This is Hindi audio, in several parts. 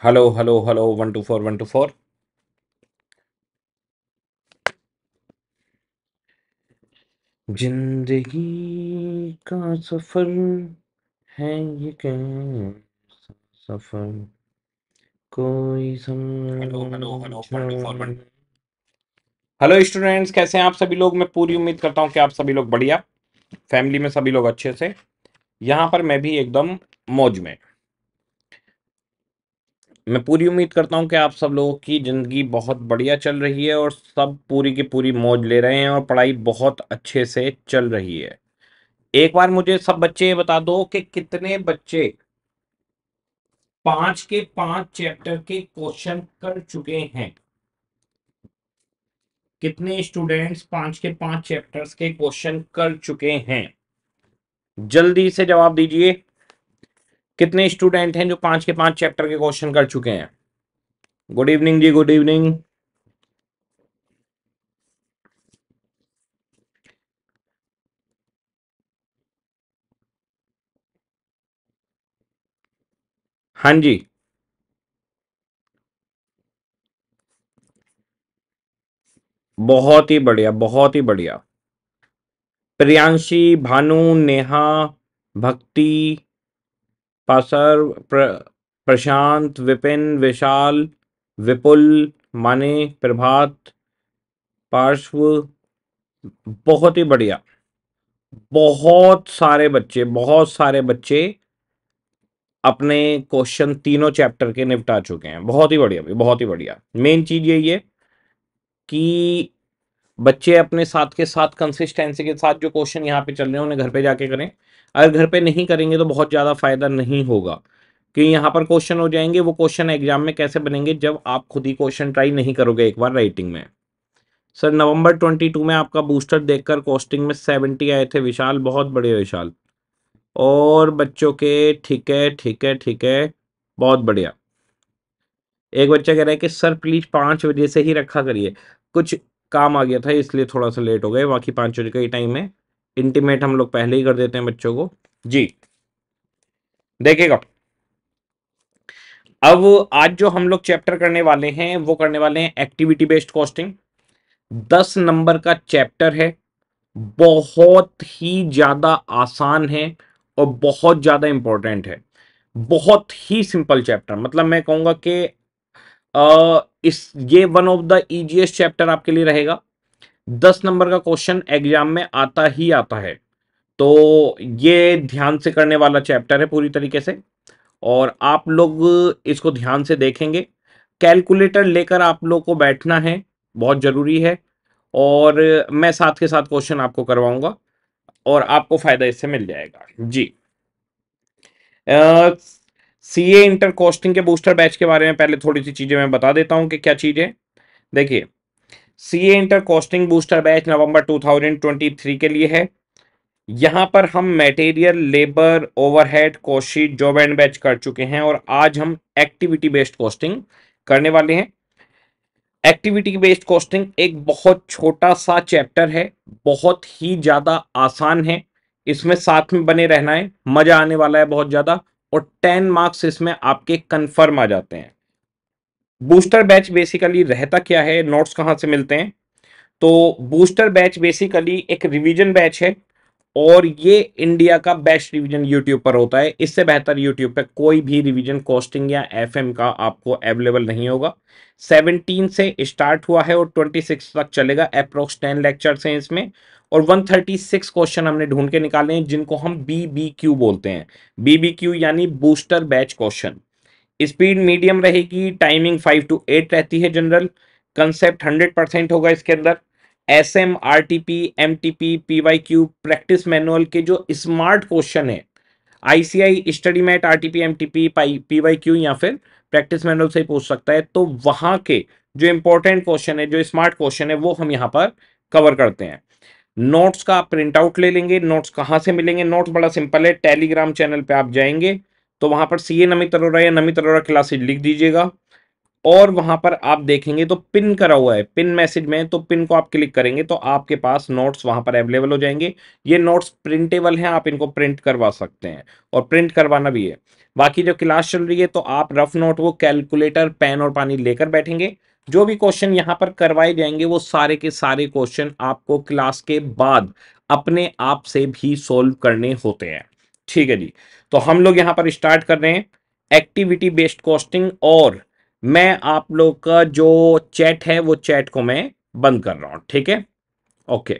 Hello hello hello one two four one two four जिंदगी का सफर है ये कैसा सफर कोई हेलो हेलो स्टूडेंट्स कैसे हैं आप सभी लोग मैं पूरी उम्मीद करता हूं कि आप सभी लोग बढ़िया फैमिली में सभी लोग अच्छे से यहां पर मैं भी एकदम मौज में मैं पूरी उम्मीद करता हूं कि आप सब लोगों की ज़िंदगी बहुत बढ़िया चल रही है और सब पूरी की पूरी मौज ले रहे हैं और पढ़ाई बहुत अच्छे से चल रही है एक बार मुझे सब बच्चे ये बता दो कि कितने बच्चे पांच के पांच चैप्टर के क्वेश्चन कर चुके हैं कितने स्टूडेंट्स पांच के पांच चैप्टर्स के क्वेश्चन कर चुके हैं जल्दी से जवाब दीजिए कितने स्टूडेंट हैं जो पांच के पांच चैप्टर के क्वेश्चन कर चुके हैं गुड इवनिंग जी गुड इवनिंग हाँ जी बहुत ही बढ़िया बहुत ही बढ़िया प्रियांशी भानु नेहा भक्ति पासर प्र, प्रशांत विपिन विशाल विपुल माने प्रभात पार्श्व बहुत ही बढ़िया बहुत सारे बच्चे बहुत सारे बच्चे अपने क्वेश्चन तीनों चैप्टर के निपटा चुके हैं बहुत ही बढ़िया भाई बहुत ही बढ़िया मेन चीज़ यही है कि बच्चे अपने साथ के साथ कंसिस्टेंसी के साथ जो क्वेश्चन यहाँ पे चल रहे हैं उन्हें घर पे जाके करें अगर घर पे नहीं करेंगे तो बहुत ज़्यादा फायदा नहीं होगा कि यहाँ पर क्वेश्चन हो जाएंगे वो क्वेश्चन एग्जाम में कैसे बनेंगे जब आप खुद ही क्वेश्चन ट्राई नहीं करोगे एक बार राइटिंग में सर नवंबर 22 में आपका बूस्टर देखकर कॉस्टिंग में 70 आए थे विशाल बहुत बढ़िया विशाल और बच्चों के ठीक है ठीक है ठीक है बहुत बढ़िया एक बच्चा कह रहा है कि सर प्लीज पाँच बजे से ही रखा करिए कुछ काम आ गया था इसलिए थोड़ा सा लेट हो गए बाकी पाँच बजे का ही टाइम है इंटीमेट हम लोग पहले ही कर देते हैं बच्चों को जी देखिएगा अब आज जो हम लोग चैप्टर करने वाले हैं वो करने वाले हैं एक्टिविटी बेस्ड कॉस्टिंग दस नंबर का चैप्टर है बहुत ही ज़्यादा आसान है और बहुत ज़्यादा इंपॉर्टेंट है बहुत ही सिंपल चैप्टर मतलब मैं कहूंगा कि इस ये one of the easiest chapter आपके लिए रहेगा दस नंबर का क्वेश्चन एग्जाम में आता ही आता है तो ये ध्यान से करने वाला चैप्टर है पूरी तरीके से और आप लोग इसको ध्यान से देखेंगे कैलकुलेटर लेकर आप लोग को बैठना है बहुत ज़रूरी है और मैं साथ के साथ क्वेश्चन आपको करवाऊंगा और आपको फ़ायदा इससे मिल जाएगा जी सी ए इंटर कोस्टिंग के बूस्टर बैच के बारे में पहले थोड़ी सी चीज़ें मैं बता देता हूँ कि क्या चीजें देखिए A inter costing booster batch नवंबर 2023 के लिए है यहाँ पर हम material labour overhead cost sheet job and batch कर चुके हैं और आज हम एक्टिविटी बेस्ड कॉस्टिंग करने वाले हैं एक्टिविटी बेस्ड कॉस्टिंग एक बहुत छोटा सा चैप्टर है बहुत ही ज़्यादा आसान है इसमें साथ में बने रहना है मज़ा आने वाला है बहुत ज़्यादा और टेन मार्क्स इसमें आपके कन्फर्म आ जाते हैं बूस्टर बैच बेसिकली रहता क्या है नोट्स कहाँ से मिलते हैं तो बूस्टर बैच बेसिकली एक रिवीजन बैच है और ये इंडिया का बेस्ट रिवीजन यूट्यूब पर होता है इससे बेहतर यूट्यूब पर कोई भी रिवीजन कॉस्टिंग या एफएम का आपको अवेलेबल नहीं होगा 17 से स्टार्ट हुआ है और 26 तक चलेगा अप्रोक्स 10 लेक्चर्स हैं इसमें और 136 क्वेश्चन हमने ढूंढ के निकाले हैं जिनको हम बी बोलते हैं बी यानी booster batch question speed medium रहेगी टाइमिंग फाइव टू एट रहती है जनरल कंसेप्ट हंड्रेड परसेंट होगा इसके अंदर S M R T P M T P P Y Q practice manual के जो स्मार्ट क्वेश्चन है ICAI study mat R T P M T P P Y Q या फिर प्रैक्टिस मैनुअल से ही पूछ सकता है तो वहाँ के जो इंपॉर्टेंट क्वेश्चन है जो स्मार्ट क्वेश्चन है वो हम यहाँ पर कवर करते हैं नोट्स का प्रिंट आउट ले लेंगे नोट्स कहाँ से मिलेंगे नोट्स बड़ा सिंपल है टेलीग्राम चैनल पे आप जाएंगे तो वहां पर सी ए नमित अरोरा या नमित अरोरा क्लासेज लिख दीजिएगा और वहां पर आप देखेंगे तो पिन करा हुआ है पिन मैसेज में तो पिन को आप क्लिक करेंगे तो आपके पास नोट्स वहां पर अवेलेबल हो जाएंगे ये नोट्स प्रिंटेबल हैं आप इनको प्रिंट करवा सकते हैं और प्रिंट करवाना भी है बाकी जो क्लास चल रही है तो आप रफ नोट वो कैलकुलेटर पेन और पानी लेकर बैठेंगे जो भी क्वेश्चन यहाँ पर करवाए जाएंगे वो सारे के सारे क्वेश्चन आपको क्लास के बाद अपने आप से भी सोल्व करने होते हैं ठीक है जी तो हम लोग यहाँ पर स्टार्ट कर रहे हैं एक्टिविटी बेस्ड कॉस्टिंग और मैं आप लोग का जो चैट है वो चैट को मैं बंद कर रहा हूँ ठीक है ओके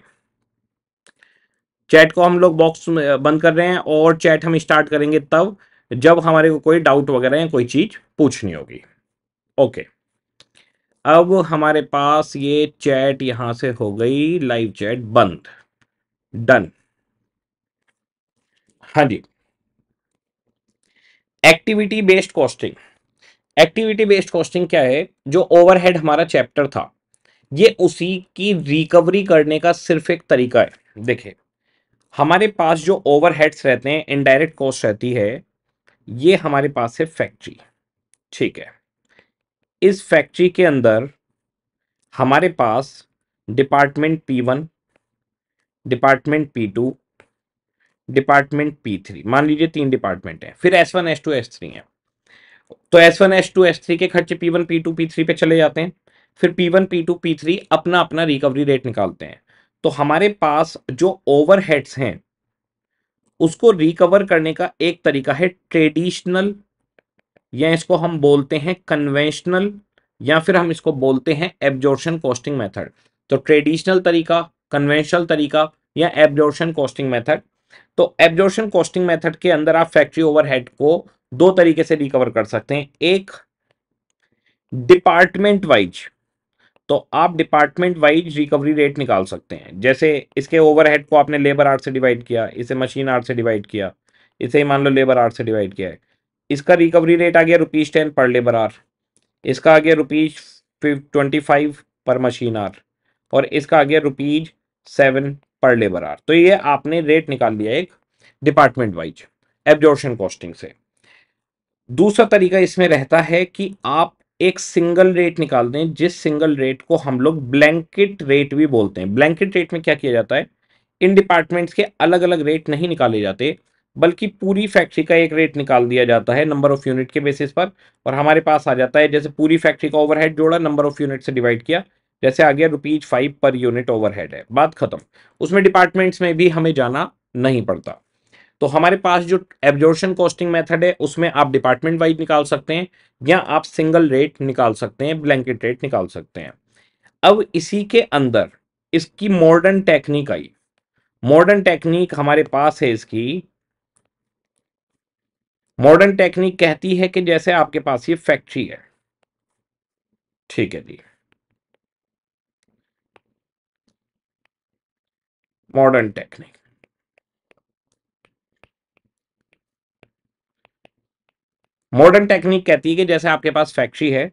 चैट को हम लोग बॉक्स में बंद कर रहे हैं और चैट हम स्टार्ट करेंगे तब जब हमारे को कोई डाउट वगैरह या कोई चीज़ पूछनी होगी ओके अब हमारे पास ये चैट यहां से हो गई लाइव चैट बंद डन हाँ जी activity based costing activity based costing क्या है जो ओवरहेड हमारा चैप्टर था ये उसी की रिकवरी करने का सिर्फ एक तरीका है देखिए हमारे पास जो ओवरहेड्स रहते हैं इनडायरेक्ट कॉस्ट रहती है ये हमारे पास है फैक्ट्री ठीक है इस फैक्ट्री के अंदर हमारे पास department P one department P two department P three मान लीजिए तीन डिपार्टमेंट है फिर S one S two S three है तो S one S two S three के खर्चे P one P two P three पे चले जाते हैं फिर P one P two P three अपना अपना रिकवरी रेट निकालते हैं तो हमारे पास जो ओवर हेड्स हैं उसको रिकवर करने का एक तरीका है ट्रेडिशनल या इसको हम बोलते हैं कन्वेंशनल या फिर हम इसको बोलते हैं एब्जॉर्शन कॉस्टिंग मेथड तो ट्रेडिशनल तरीका कन्वेंशनल तरीका या एब्जॉर्शन कॉस्टिंग मेथड तो एब्जॉर्शन कॉस्टिंग मेथड के अंदर आप फैक्ट्री ओवरहेड को दो तरीके से रिकवर कर सकते हैं एक डिपार्टमेंट वाइज तो आप डिपार्टमेंट वाइज रिकवरी रेट निकाल सकते हैं जैसे इसके ओवरहेड को आपने लेबर आर्ट से डिवाइड किया इसे मशीन आर्ट से डिवाइड किया इसे ही मान लो लेबर आर्ट से डिवाइड किया है इसका रिकवरी रेट आ गया rupees ten per labour hour इसका आ गया rupees twenty five per machine hour और इसका आ गया rupees seven per labour hour तो ये आपने रेट निकाल लिया एक डिपार्टमेंट वाइज एब्जॉर्शन कॉस्टिंग से दूसरा तरीका इसमें रहता है कि आप एक सिंगल रेट निकाल दें जिस सिंगल रेट को हम लोग ब्लैंकेट रेट भी बोलते हैं ब्लैंकेट रेट में क्या किया जाता है इन डिपार्टमेंट्स के अलग अलग रेट नहीं निकाले जाते बल्कि पूरी फैक्ट्री का एक रेट निकाल दिया जाता है नंबर ऑफ यूनिट के बेसिस पर और हमारे पास आ जाता है जैसे पूरी फैक्ट्री का ओवरहेड जोड़ा नंबर ऑफ यूनिट से डिवाइड किया जैसे आ गया rupees five per unit overhead है बात खत्म उसमें डिपार्टमेंट्स में भी हमें जाना नहीं पड़ता तो हमारे पास जो एब्जॉर्शन कॉस्टिंग मेथड है उसमें आप डिपार्टमेंट वाइज निकाल सकते हैं या आप सिंगल रेट निकाल सकते हैं ब्लैंकेट रेट निकाल सकते हैं अब इसी के अंदर इसकी मॉडर्न टेक्निक आई मॉडर्न टेक्निक हमारे पास है इसकी मॉडर्न टेक्निक कहती है कि जैसे आपके पास ये फैक्ट्री है ठीक है जी modern technique. मॉडर्न टेक्निक कहती है कि जैसे आपके पास फैक्ट्री है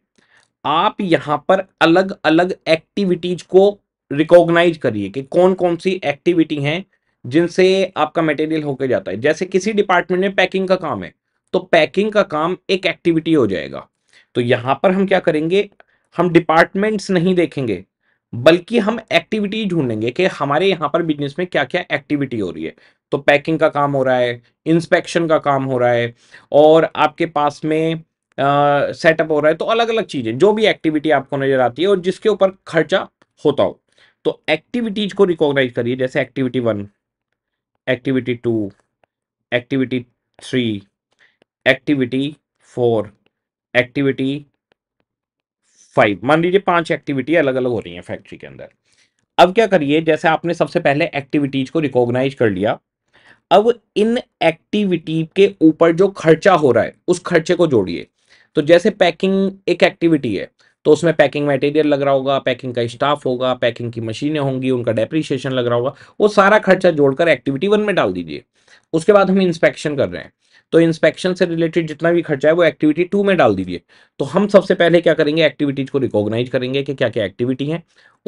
आप यहां पर अलग अलग एक्टिविटीज को रिकॉग्नाइज करिए कि कौन कौन सी एक्टिविटी हैं जिनसे आपका मटेरियल होके जाता है जैसे किसी डिपार्टमेंट में पैकिंग का काम है तो पैकिंग का काम एक एक्टिविटी हो जाएगा तो यहां पर हम क्या करेंगे हम डिपार्टमेंट्स नहीं देखेंगे बल्कि हम एक्टिविटी ढूंढेंगे कि हमारे यहाँ पर बिजनेस में क्या क्या एक्टिविटी हो रही है तो पैकिंग का काम हो रहा है इंस्पेक्शन का काम हो रहा है और आपके पास में सेटअप हो रहा है तो अलग अलग चीज़ें जो भी एक्टिविटी आपको नज़र आती है और जिसके ऊपर खर्चा होता हो तो एक्टिविटीज़ को रिकॉग्नाइज करिए जैसे activity one activity two activity three activity four activity five मान लीजिए पांच एक्टिविटी अलग अलग हो रही हैं फैक्ट्री के अंदर अब क्या करिए जैसे आपने सबसे पहले एक्टिविटीज को रिकॉग्नाइज कर लिया अब इन एक्टिविटी के ऊपर जो खर्चा हो रहा है उस खर्चे को जोड़िए तो जैसे पैकिंग एक एक्टिविटी है तो उसमें पैकिंग मटेरियल लग रहा होगा पैकिंग का स्टाफ होगा पैकिंग की मशीनें होंगी उनका डेप्रिशिएशन लग रहा होगा वो सारा खर्चा जोड़कर एक्टिविटी वन में डाल दीजिए उसके बाद हम इंस्पेक्शन कर रहे हैं तो इंस्पेक्शन से रिलेटेड जितना भी खर्चा है वो एक्टिविटी टू में डाल दीजिए तो हम सबसे पहले क्या करेंगे एक्टिविटीज को रिकॉग्नाइज करेंगे कि क्या क्या एक्टिविटी है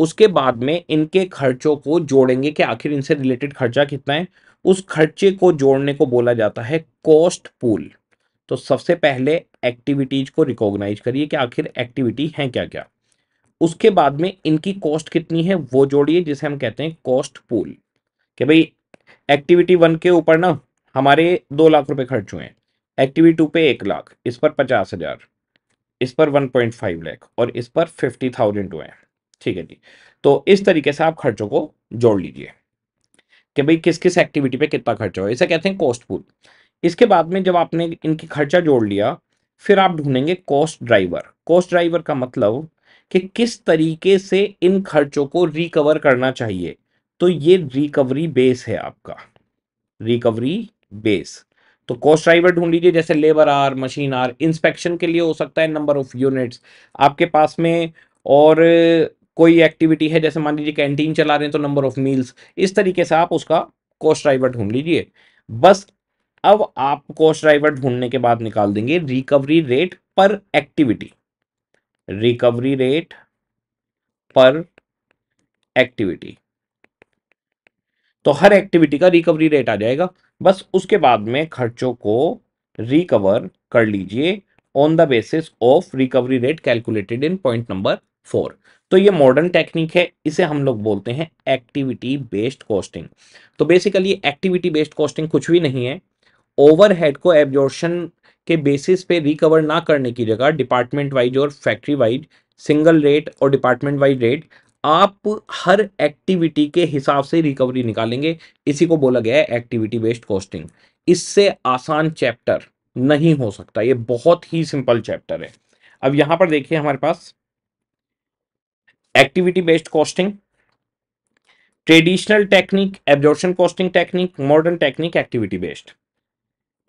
उसके बाद में इनके खर्चों को जोड़ेंगे कि आखिर इनसे रिलेटेड खर्चा कितना है उस खर्चे को जोड़ने को बोला जाता है कॉस्ट पूल तो सबसे पहले एक्टिविटीज को रिकॉग्नाइज करिए कि आखिर एक्टिविटी है क्या क्या उसके बाद में इनकी कॉस्ट कितनी है वो जोड़िए जिसे हम कहते हैं कॉस्ट पूल कि भाई एक्टिविटी वन के ऊपर ना हमारे दो लाख रुपए खर्च हुए हैं एक्टिविटी टू पे एक लाख इस पर पचास हज़ार इस पर वन पॉइंट फाइव लैख और इस पर फिफ्टी थाउजेंड हुए हैं ठीक है जी तो इस तरीके से आप खर्चों को जोड़ लीजिए कि भाई किस किस एक्टिविटी पे कितना खर्चा हो इसे कहते हैं कॉस्ट पूल इसके बाद में जब आपने इनकी खर्चा जोड़ लिया फिर आप ढूंढेंगे कॉस्ट ड्राइवर कॉस्ट ड्राइवर का मतलब कि किस तरीके से इन खर्चों को रिकवर करना चाहिए तो ये रिकवरी बेस है आपका रिकवरी बेस तो कॉस्ट ड्राइवर ढूंढ लीजिए जैसे labour hour machine hour inspection के लिए हो सकता है नंबर ऑफ यूनिट्स आपके पास में और कोई एक्टिविटी है जैसे मान लीजिए कैंटीन चला रहे हैं तो नंबर ऑफ मील्स इस तरीके से आप उसका कॉस्ट ड्राइवर ढूंढ लीजिए बस अब आप कॉस्ट ड्राइवर ढूंढने के बाद निकाल देंगे recovery rate per activity recovery rate per activity तो हर एक्टिविटी का रिकवरी रेट आ जाएगा बस उसके बाद में खर्चों को रिकवर कर लीजिए on the basis of recovery rate calculated in point number four तो ये मॉडर्न टेक्निक है इसे हम लोग बोलते हैं एक्टिविटी बेस्ड कॉस्टिंग तो बेसिकली एक्टिविटी बेस्ड कॉस्टिंग कुछ भी नहीं है ओवरहेड को एब्जॉर्शन के बेसिस पे रिकवर ना करने की जगह डिपार्टमेंट वाइज और फैक्ट्री वाइज सिंगल रेट और डिपार्टमेंट वाइज रेट आप हर एक्टिविटी के हिसाब से रिकवरी निकालेंगे इसी को बोला गया है एक्टिविटी बेस्ड कॉस्टिंग इससे आसान चैप्टर नहीं हो सकता ये बहुत ही सिंपल चैप्टर है अब यहां पर देखिए हमारे पास activity based costing traditional technique absorption costing technique modern technique activity based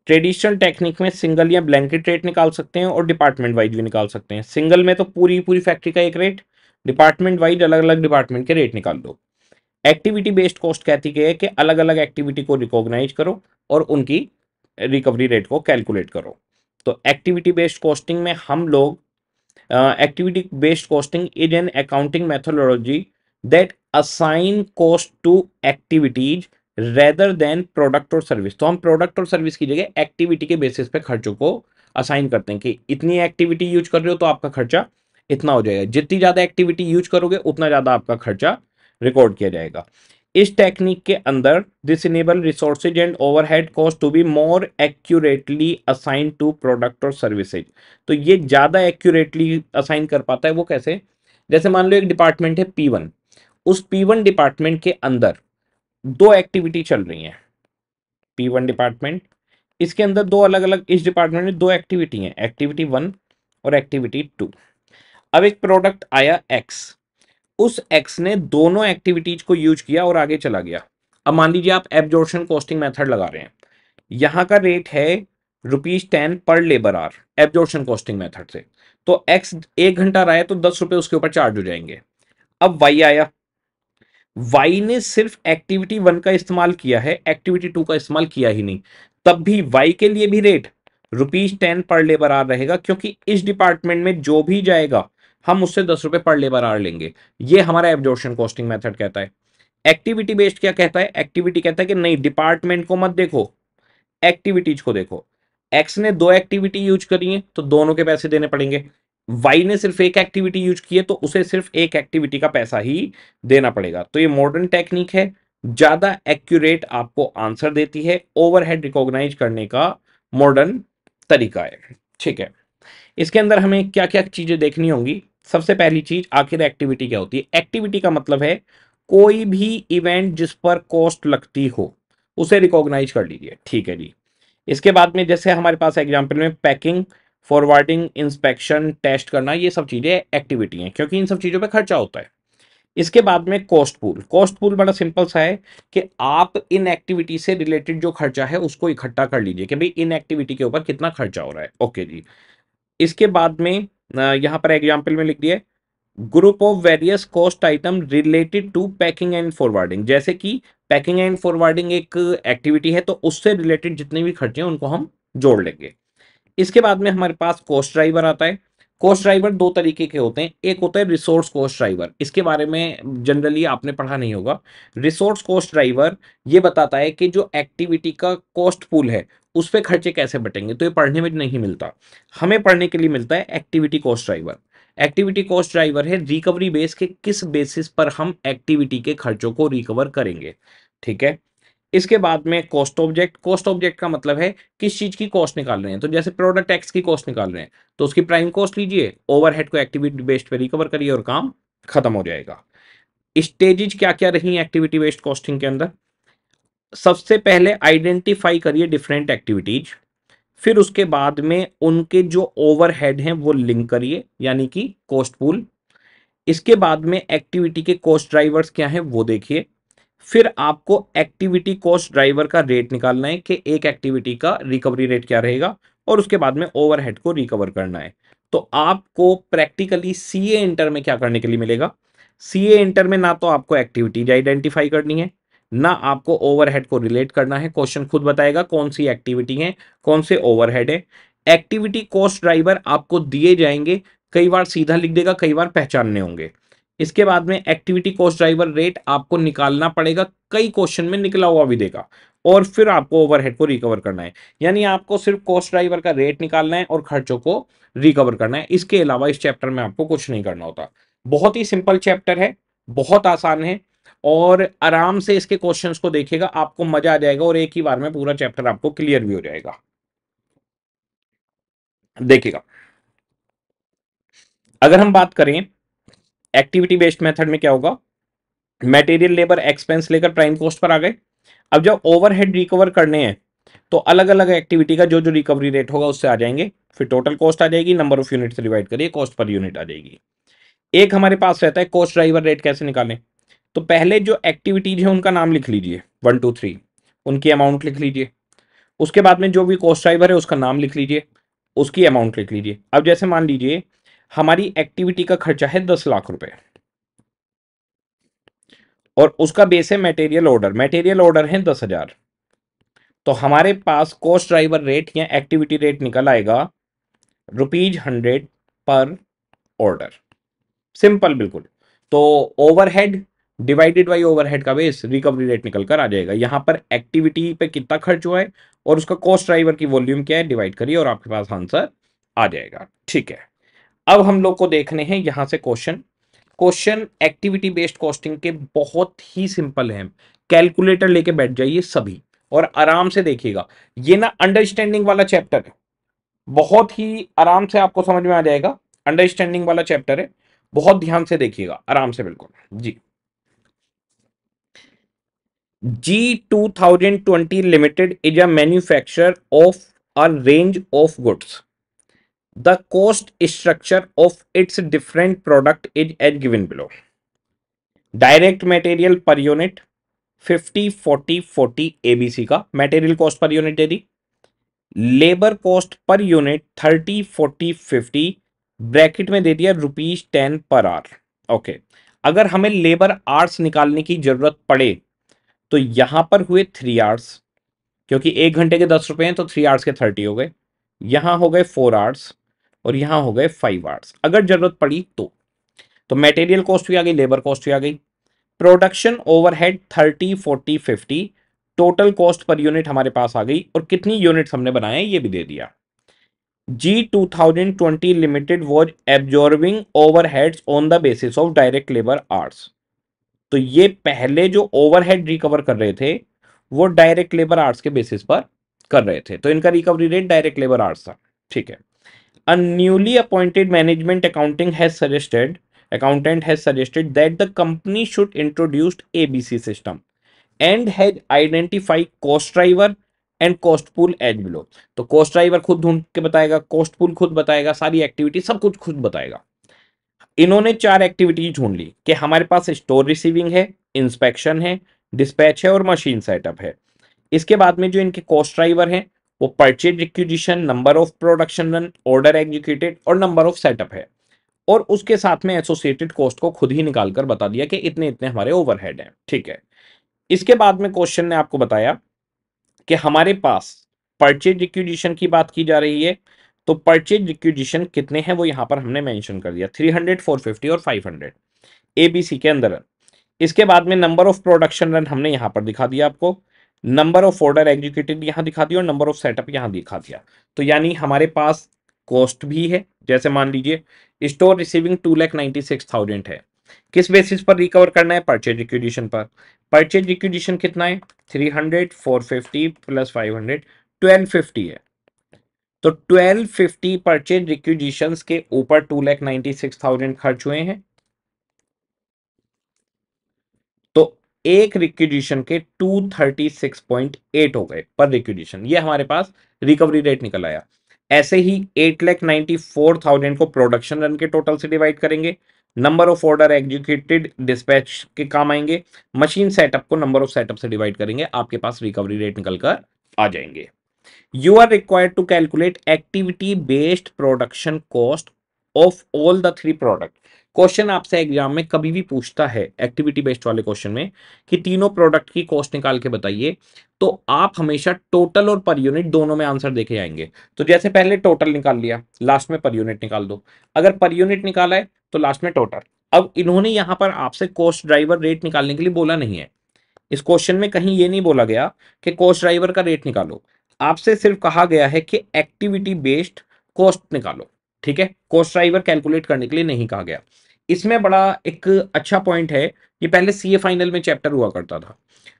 traditional technique में सिंगल या ब्लैंकेट रेट निकाल सकते हैं और डिपार्टमेंट वाइज भी निकाल सकते हैं सिंगल में तो पूरी पूरी फैक्ट्री का एक रेट डिपार्टमेंट वाइज अलग अलग डिपार्टमेंट के रेट निकाल दो एक्टिविटी बेस्ड कॉस्ट कहती है कि अलग अलग एक्टिविटी को रिकॉग्नाइज करो और उनकी रिकवरी रेट को कैलकुलेट करो तो एक्टिविटी बेस्ड कॉस्टिंग में हम लोग activity based costing is an accounting methodology that assign cost to activities rather than product और सर्विस तो हम प्रोडक्ट और सर्विस की जगह एक्टिविटी के बेसिस पे खर्चों को असाइन करते हैं कि इतनी एक्टिविटी यूज कर रहे हो तो आपका खर्चा इतना हो जाएगा जितनी ज़्यादा एक्टिविटी यूज करोगे उतना ज़्यादा आपका खर्चा रिकॉर्ड किया जाएगा इस टेक्निक के अंदर this enable resources and overhead cost to be more accurately assign to product और सर्विसेज तो ये ज़्यादा एक्यूरेटली असाइन कर पाता है वो कैसे जैसे मान लो एक डिपार्टमेंट है पी वन उस पी वन डिपार्टमेंट के अंदर दो एक्टिविटी चल रही हैं पी वन डिपार्टमेंट इसके अंदर दो अलग अलग इस डिपार्टमेंट में दो एक्टिविटी हैं एक्टिविटी वन और एक्टिविटी टू अब एक प्रोडक्ट आया एक्स उस एक्स ने दोनों एक्टिविटीज को यूज किया और आगे चला गया अब मान लीजिए आप एब्जॉर्शन कॉस्टिंग मेथड लगा रहे हैं यहां का रेट है rupees ten per labour hour absorption costing method से तो एक्स एक घंटा रहा है तो दस रुपए उसके ऊपर चार्ज हो जाएंगे अब वाई आया वाई ने सिर्फ एक्टिविटी वन का इस्तेमाल किया है एक्टिविटी टू का इस्तेमाल किया ही नहीं तब भी वाई के लिए भी rate rupees ten per labour hour रहेगा क्योंकि इस डिपार्टमेंट में जो भी जाएगा हम उससे दस रुपए पर लेबर आर लेंगे ये हमारा एब्जॉर्शन कॉस्टिंग मेथड कहता है एक्टिविटी बेस्ड क्या कहता है एक्टिविटी कहता है कि नहीं डिपार्टमेंट को मत देखो एक्टिविटीज को देखो एक्स ने दो एक्टिविटी यूज करी है तो दोनों के पैसे देने पड़ेंगे वाई ने सिर्फ एक एक्टिविटी यूज की है तो उसे सिर्फ एक एक्टिविटी का पैसा ही देना पड़ेगा तो ये मॉडर्न टेक्निक है ज़्यादा एक्यूरेट आपको आंसर देती है ओवरहेड रिकॉग्नाइज करने का मॉडर्न तरीका है ठीक है इसके अंदर हमें क्या क्या चीज़ें देखनी होंगी सबसे पहली चीज आखिर एक्टिविटी क्या होती है एक्टिविटी का मतलब है कोई भी इवेंट जिस पर कॉस्ट लगती हो उसे रिकॉग्नाइज कर लीजिए ठीक है जी इसके बाद में जैसे हमारे पास एग्जाम्पल में पैकिंग फॉरवर्डिंग इंस्पेक्शन टेस्ट करना ये सब चीज़ें एक्टिविटी हैं क्योंकि इन सब चीज़ों पे खर्चा होता है इसके बाद में कॉस्ट पूल कॉस्ट पूल बड़ा सिंपल सा है कि आप इन एक्टिविटी से रिलेटेड जो खर्चा है उसको इकट्ठा कर लीजिए कि भाई इन एक्टिविटी के ऊपर कितना खर्चा हो रहा है ओके जी इसके बाद में यहाँ पर एग्जाम्पल में लिख दिए group of various cost item related to packing and forwarding जैसे कि पैकिंग एंड फॉरवर्डिंग एक एक्टिविटी है तो उससे रिलेटेड जितने भी खर्चे हैं उनको हम जोड़ लेंगे इसके बाद में हमारे पास कोस्ट ड्राइवर आता है कोस्ट ड्राइवर दो तरीके के होते हैं एक होता है रिसोर्स कोस्ट ड्राइवर इसके बारे में जनरली आपने पढ़ा नहीं होगा रिसोर्स कोस्ट ड्राइवर ये बताता है कि जो एक्टिविटी का कॉस्ट पूल है उस पर खर्चे कैसे बटेंगे तो ये पढ़ने में नहीं मिलता हमें पढ़ने के लिए मिलता है activity cost driver activity cost driver है रिकवरी बेस के किस बेसिस पर हम एक्टिविटी के खर्चों को रिकवर करेंगे ठीक है इसके बाद में कॉस्ट ऑब्जेक्ट कॉस्ट ऑब्जेक्ट का मतलब है किस चीज़ की कॉस्ट निकाल रहे हैं तो जैसे प्रोडक्ट टैक्स की कॉस्ट निकाल रहे हैं तो उसकी प्राइम कॉस्ट लीजिए ओवरहेड को एक्टिविटी बेस्ड पर रिकवर करिए और काम खत्म हो जाएगा स्टेजेज क्या क्या रही एक्टिविटी बेस्ड कॉस्टिंग के अंदर सबसे पहले आइडेंटिफाई करिए डिफरेंट एक्टिविटीज फिर उसके बाद में उनके जो ओवरहेड हैं वो लिंक करिए यानी कि कॉस्ट पूल इसके बाद में एक्टिविटी के कॉस्ट ड्राइवर्स क्या हैं वो देखिए फिर आपको एक्टिविटी कॉस्ट ड्राइवर का रेट निकालना है कि एक एक्टिविटी का रिकवरी रेट क्या रहेगा और उसके बाद में ओवरहेड को रिकवर करना है तो आपको प्रैक्टिकली सी ए इंटर में क्या करने के लिए मिलेगा सी ए इंटर में ना तो आपको एक्टिविटीज आइडेंटिफाई करनी है ना आपको ओवरहेड को रिलेट करना है क्वेश्चन खुद बताएगा कौन सी एक्टिविटी है कौन से ओवरहेड है एक्टिविटी कॉस्ट ड्राइवर आपको दिए जाएंगे कई बार सीधा लिख देगा कई बार पहचानने होंगे इसके बाद में एक्टिविटी कॉस्ट ड्राइवर रेट आपको निकालना पड़ेगा कई क्वेश्चन में निकला हुआ भी देगा और फिर आपको ओवरहेड को रिकवर करना है यानी आपको सिर्फ कॉस्ट ड्राइवर का रेट निकालना है और खर्चों को रिकवर करना है इसके अलावा इस चैप्टर में आपको कुछ नहीं करना होता बहुत ही सिंपल चैप्टर है बहुत आसान है और आराम से इसके क्वेश्चंस को देखेगा आपको मजा आ जाएगा और एक ही बार में पूरा चैप्टर आपको क्लियर भी हो जाएगा देखिएगा अगर हम बात करें एक्टिविटी बेस्ड मेथड में क्या होगा मटेरियल लेबर एक्सपेंस लेकर प्राइम कॉस्ट पर आ गए अब जब ओवरहेड रिकवर करने हैं तो अलग अलग एक्टिविटी का जो जो रिकवरी रेट होगा उससे आ जाएंगे फिर टोटल कॉस्ट आ जाएगी नंबर ऑफ यूनिट से डिवाइड करिए कॉस्ट पर यूनिट आ जाएगी एक हमारे पास रहता है कॉस्ट ड्राइवर रेट कैसे निकालें तो पहले जो एक्टिविटीज है उनका नाम लिख लीजिए वन टू थ्री उनकी अमाउंट लिख लीजिए उसके बाद में जो भी कोस्ट ड्राइवर है उसका नाम लिख लीजिए उसकी अमाउंट लिख लीजिए अब जैसे मान लीजिए हमारी एक्टिविटी का खर्चा है दस लाख रुपए और उसका बेस है मटेरियल ऑर्डर मटेरियल ऑर्डर है दस हजार तो हमारे पास कोस्ट ड्राइवर रेट या एक्टिविटी रेट निकल आएगा rupees hundred per order simple बिल्कुल तो ओवरहेड डिवाइडेड बाई ओवरहेड का बेस रिकवरी रेट निकल कर आ जाएगा यहाँ पर एक्टिविटी पे कितना खर्च हुआ है और उसका कॉस्ट ड्राइवर की वॉल्यूम क्या है डिवाइड करिए और आपके पास आंसर आ जाएगा ठीक है अब हम लोग को देखने हैं यहाँ से question question activity based costing के बहुत ही सिंपल हैं कैलकुलेटर लेके बैठ जाइए सभी और आराम से देखिएगा ये ना अंडरस्टैंडिंग वाला चैप्टर है बहुत ही आराम से आपको समझ में आ जाएगा अंडरस्टैंडिंग वाला चैप्टर है बहुत ध्यान से देखिएगा आराम से बिल्कुल जी G 2020 Limited is a manufacturer of a range of goods. The cost structure of its different product is as given below. Direct material per unit 50, 40, 40 ABC का material cost per unit दे दी. Labor cost per unit 30, 40, 50 bracket में दे दिया rupees ten per hour okay okay. अगर हमें लेबर आर्ट्स निकालने की जरूरत पड़े तो यहां पर हुए थ्री आवर्स क्योंकि एक घंटे के दस रुपए हैं तो थ्री आवर्स के थर्टी हो गए यहां हो गए फोर आवर्स और यहां हो गए फाइव आवर्स अगर ज़रूरत पड़ी तो तो मेटेरियल कॉस्ट भी आ गई लेबर कॉस्ट भी आ गई production overhead thirty forty fifty total cost per unit हमारे पास आ गई और कितनी यूनिट हमने बनाए ये भी दे दिया G two thousand twenty limited was absorbing overhead on the basis of direct labour hours तो ये पहले जो ओवरहेड रिकवर कर रहे थे वो डायरेक्ट लेबर आर्ट्स के बेसिस पर कर रहे थे तो इनका recovery rate direct labour hours था ठीक है uh newly appointed management accounting has suggested accountant has suggested that the company should introduced ABC system and has identify cost driver and cost pool as below तो कॉस्ट ड्राइवर खुद ढूंढ के बताएगा कॉस्ट पुल खुद बताएगा सारी एक्टिविटी सब कुछ खुद बताएगा इन्होंने चार एक्टिविटीज ढूंढ ली कि हमारे पास स्टोर रिसीविंग है इंस्पेक्शन है डिस्पैच है और मशीन सेटअप है इसके बाद में जो इनके कॉस्ट ड्राइवर हैं वो purchase requisition number of production run order executed और नंबर ऑफ सेटअप है और उसके साथ में एसोसिएटेड कॉस्ट को खुद ही निकाल कर बता दिया कि इतने इतने हमारे ओवरहेड हैं ठीक है इसके बाद में क्वेश्चन ने आपको बताया कि हमारे पास परचेज रिक्यूजिशन की बात की जा रही है तो परचेज रिक्विजिशन कितने हैं वो यहाँ पर हमने मेंशन कर दिया 300, 450 और 500 ए बी सी के अंदर इसके बाद में नंबर ऑफ प्रोडक्शन रन हमने यहाँ पर दिखा दिया आपको नंबर ऑफ ऑर्डर एग्जीक्यूटेड यहाँ दिखा दिया और नंबर ऑफ सेटअप यहाँ दिखा दिया तो यानी हमारे पास कॉस्ट भी है जैसे मान लीजिए store receiving two lakh ninety six thousand है किस बेसिस पर रिकवर करना है परचेज रिक्विजिशन पर परचेज रिक्विजिशन कितना है three hundred four fifty plus five hundred twelve fifty है तो 1250 परचेज रिक्विजिशन के ऊपर two lakh ninety six thousand खर्च हुए हैं तो एक रिक्विजिशन के 236.8 हो गए पर रिक्विजिशन ये हमारे पास रिकवरी रेट निकल आया ऐसे ही eight lakh ninety four thousand को प्रोडक्शन रन के टोटल से डिवाइड करेंगे number of order executed dispatch के काम आएंगे मशीन सेटअप को नंबर ऑफ सेटअप से डिवाइड करेंगे आपके पास रिकवरी रेट निकल कर आ जाएंगे you are required to calculate activity based production cost of all the three product question आपसे एग्जाम में कभी भी पूछता है एक्टिविटी बेस्ड वाले क्वेश्चन में कि तीनों प्रोडक्ट की कॉस्ट निकाल के बताइए तो आप हमेशा टोटल और पर यूनिट दोनों में आंसर देखे जाएंगे तो जैसे पहले टोटल निकाल लिया लास्ट में पर यूनिट निकाल दो अगर पर यूनिट निकाला है तो लास्ट में टोटल अब इन्होंने यहां पर आपसे कॉस्ट ड्राइवर रेट निकालने के लिए बोला नहीं है इस क्वेश्चन में कहीं ये नहीं बोला गया कि कॉस्ट ड्राइवर का रेट निकालो आपसे सिर्फ कहा गया है कि एक्टिविटी बेस्ड कॉस्ट निकालो ठीक है कॉस्ट ड्राइवर कैलकुलेट करने के लिए नहीं कहा गया इसमें बड़ा एक अच्छा पॉइंट है ये पहले सीए फाइनल में चैप्टर हुआ करता था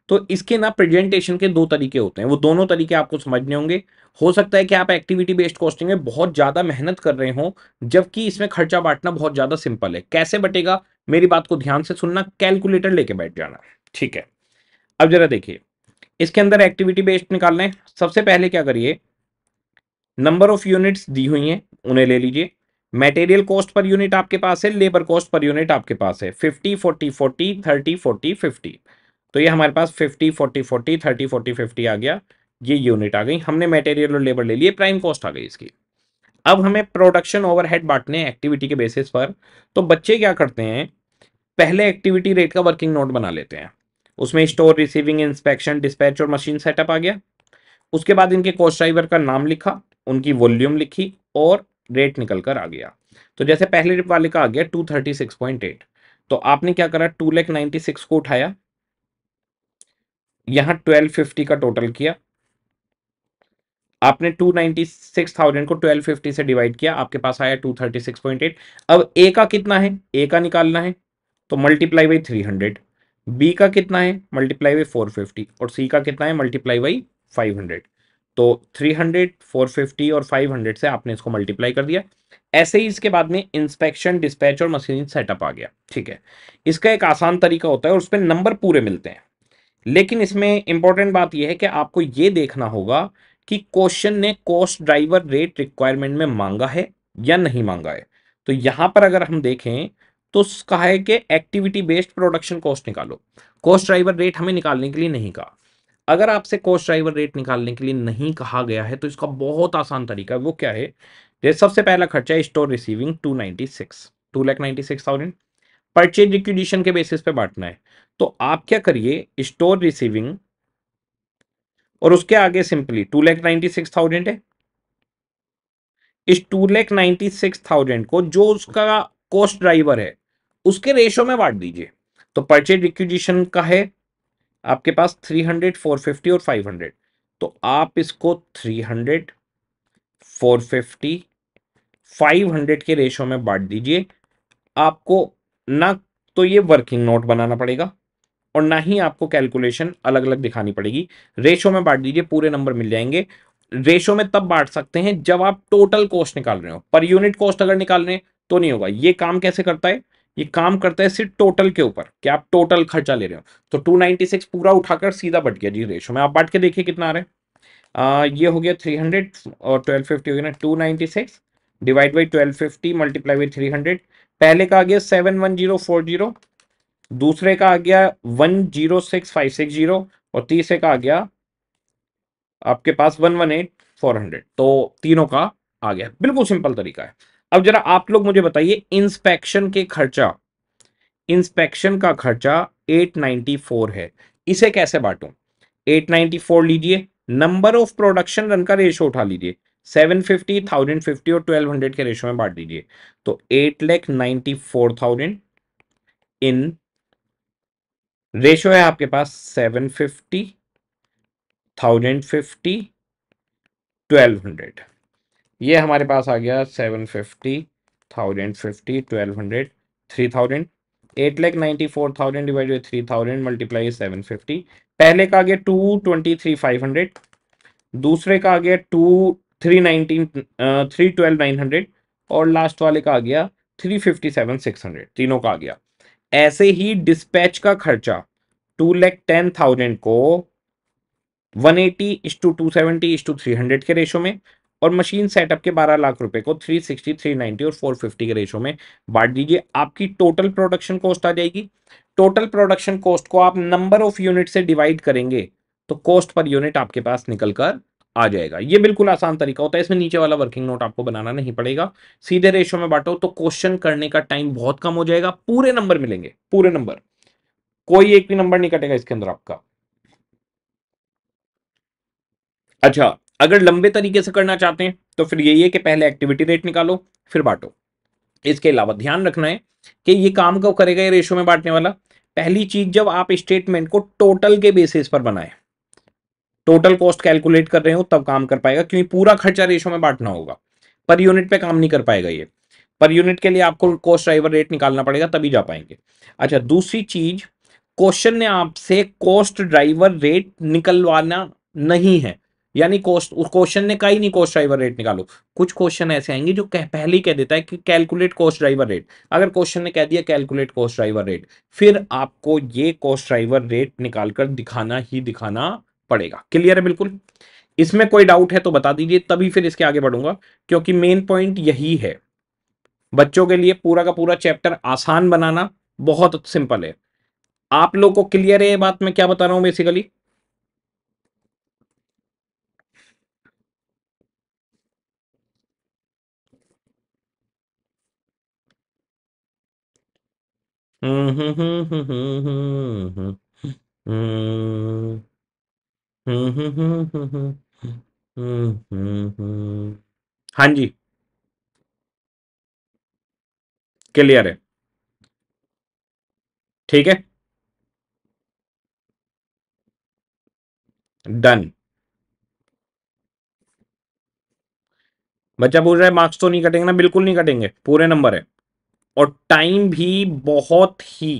तो इसके ना प्रेजेंटेशन के दो तरीके होते हैं वो दोनों तरीके आपको समझने होंगे हो सकता है कि आप एक्टिविटी बेस्ड कॉस्टिंग में बहुत ज़्यादा मेहनत कर रहे हो जबकि इसमें खर्चा बांटना बहुत ज़्यादा सिंपल है कैसे बटेगा मेरी बात को ध्यान से सुनना कैलकुलेटर लेके बैठ जाना ठीक है अब जरा देखिए इसके अंदर एक्टिविटी बेस्ड निकाल लें सबसे पहले क्या करिए नंबर ऑफ यूनिट्स दी हुई हैं उन्हें ले लीजिए मटेरियल कॉस्ट पर यूनिट आपके पास है लेबर कॉस्ट पर यूनिट आपके पास है fifty forty forty thirty forty fifty तो ये हमारे पास fifty forty forty thirty forty fifty आ गया ये यूनिट आ गई हमने मटेरियल और लेबर ले लिए प्राइम कॉस्ट आ गई इसकी अब हमें प्रोडक्शन ओवरहेड बांटने एक्टिविटी के बेसिस पर तो बच्चे क्या करते हैं पहले एक्टिविटी रेट का वर्किंग नोट बना लेते हैं उसमें स्टोर रिसीविंग इंस्पेक्शन डिस्पैच और मशीन सेटअप आ गया उसके बाद इनके कोस्ट ड्राइवर का नाम लिखा उनकी वॉल्यूम लिखी और रेट निकल कर आ गया तो जैसे पहले वाले का आ गया two thirty six point eight तो आपने क्या करा टू लेख नाइन्टी सिक्स को उठाया यहाँ ट्वेल्व फिफ्टी का टोटल किया आपने टू नाइन्टी सिक्स थाउजेंड को ट्वेल्व फिफ्टी से डिवाइड किया आपके पास आया two thirty six point eight अब ए का कितना है ए का निकालना है तो multiply by three hundred B का कितना है मल्टीप्लाई बाई फोर फिफ्टी और सी का कितना है मल्टीप्लाई बाई फाइव हंड्रेड तो थ्री हंड्रेड फोर फिफ्टी और फाइव हंड्रेड से आपने इसको मल्टीप्लाई कर दिया ऐसे ही इसके बाद में इंस्पेक्शन डिस्पैच और मशीन सेटअप आ गया ठीक है इसका एक आसान तरीका होता है और उसमें नंबर पूरे मिलते हैं लेकिन इसमें इंपॉर्टेंट बात यह है कि आपको ये देखना होगा कि क्वेश्चन ने कॉस्ट ड्राइवर रेट रिक्वायरमेंट में मांगा है या नहीं मांगा है तो यहां पर अगर हम देखें तो कहा है कि एक्टिविटी बेस्ड प्रोडक्शन कॉस्ट निकालो कॉस्ट ड्राइवर रेट हमें निकालने के लिए नहीं कहा अगर आपसे कॉस्ट ड्राइवर रेट निकालने के लिए नहीं कहा गया है तो इसका बहुत आसान तरीका है वो क्या है जैसे सबसे पहला खर्चा है store receiving two ninety six two lakh ninety six thousand purchase requisition के बेसिस पे बांटना है तो आप क्या करिए स्टोर रिसीविंग और उसके आगे simply two lakh ninety six thousand है इस two lakh ninety six thousand को जो उसका कॉस्ट ड्राइवर है उसके रेशो में बांट दीजिए तो परचेज रिक्विजिशन का है आपके पास 300, 450 और 500 तो आप इसको 300, 450, 500 के रेशो में बांट दीजिए आपको ना तो ये वर्किंग नोट बनाना पड़ेगा और ना ही आपको कैलकुलेशन अलग अलग दिखानी पड़ेगी रेशो में बांट दीजिए पूरे नंबर मिल जाएंगे रेशो में तब बांट सकते हैं जब आप टोटल कॉस्ट निकाल रहे हो पर यूनिट कॉस्ट अगर निकाल रहे हैं तो नहीं होगा ये काम कैसे करता है ये काम करता है सिर्फ टोटल के ऊपर कि आप टोटल खर्चा ले रहे हो तो 296 पूरा उठाकर सीधा बट गया जी रेशो में आप बांट के देखिए कितना आ रहा है ये हो गया 300 और 1250 हो गया ना 296 डिवाइड बाई 1250 मल्टीप्लाई बाई 300 पहले का आ गया 71040 दूसरे का आ गया 106560 और तीसरे का आ गया आपके पास हंड्रेड तो तीनों का आ गया बिल्कुल सिंपल तरीका है अब जरा आप लोग मुझे बताइए इंस्पेक्शन के खर्चा इंस्पेक्शन का खर्चा 894 है इसे कैसे बांटूं 894 लीजिए नंबर ऑफ प्रोडक्शन रन का रेशो उठा लीजिए 750, 1050 और 1200 के रेशो में बांट दीजिए तो eight lakh ninety four thousand इन रेशो है आपके पास 750, 1050, 1200 ये हमारे पास आ गया seven fifty thousand fifty twelve hundred three thousand eight lakh ninety four thousand divide by three thousand multiply seven fifty पहले का आ गया two twenty three five hundred दूसरे का आ गया two three nineteen three twelve nine hundred और लास्ट वाले का आ गया three fifty seven six hundred तीनों का आ गया ऐसे ही डिस्पैच का खर्चा टू लैख टेन थाउजेंड को one eighty is to two seventy is to three hundred के रेशो में और मशीन सेटअप के 12 लाख रुपए को 360, 390 और 450 के रेशो में बांट दीजिए आपकी टोटल प्रोडक्शन कॉस्ट आ जाएगी टोटल प्रोडक्शन कॉस्ट को आप नंबर ऑफ यूनिट से डिवाइड करेंगे तो कॉस्ट पर यूनिट आपके पास निकल कर आ जाएगा ये बिल्कुल आसान तरीका होता है इसमें नीचे वाला वर्किंग नोट आपको बनाना नहीं पड़ेगा सीधे रेशो में बांटो तो क्वेश्चन करने का टाइम बहुत कम हो जाएगा पूरे नंबर मिलेंगे पूरे नंबर कोई एक भी नंबर नहीं कटेगा इसके अंदर आपका अच्छा अगर लंबे तरीके से करना चाहते हैं तो फिर यही है कि पहले एक्टिविटी रेट निकालो फिर बांटो इसके अलावा ध्यान रखना है कि ये काम कब करेगा ये रेशो में बांटने वाला पहली चीज जब आप स्टेटमेंट को टोटल के बेसिस पर बनाए टोटल कॉस्ट कैलकुलेट कर रहे हो तब काम कर पाएगा क्योंकि पूरा खर्चा रेशो में बांटना होगा पर यूनिट पे काम नहीं कर पाएगा ये पर यूनिट के लिए आपको कॉस्ट ड्राइवर रेट निकालना पड़ेगा तभी जा पाएंगे अच्छा दूसरी चीज क्वेश्चन ने आपसे कॉस्ट ड्राइवर रेट निकलवाना नहीं है यानी क्वेश्चन ने कहा नहीं कोस्ट ड्राइवर रेट निकालो कुछ क्वेश्चन ऐसे आएंगे जो कह, पहले ही कह देता है कि कैलकुलेट कोस्ट ड्राइवर रेट अगर क्वेश्चन ने कह दिया कैलकुलेट कोस्ट ड्राइवर रेट फिर आपको ये कोस्ट ड्राइवर रेट निकालकर दिखाना ही दिखाना पड़ेगा क्लियर है बिल्कुल इसमें कोई डाउट है तो बता दीजिए तभी फिर इसके आगे बढ़ूंगा क्योंकि मेन पॉइंट यही है बच्चों के लिए पूरा का पूरा चैप्टर आसान बनाना बहुत सिंपल है आप लोग को क्लियर है ये बात मैं क्या बता रहा हूँ बेसिकली हाँ जी क्लियर है ठीक है डन बच्चा पूछ रहा है मार्क्स तो नहीं कटेंगे ना बिल्कुल नहीं कटेंगे पूरे नंबर है और टाइम भी बहुत ही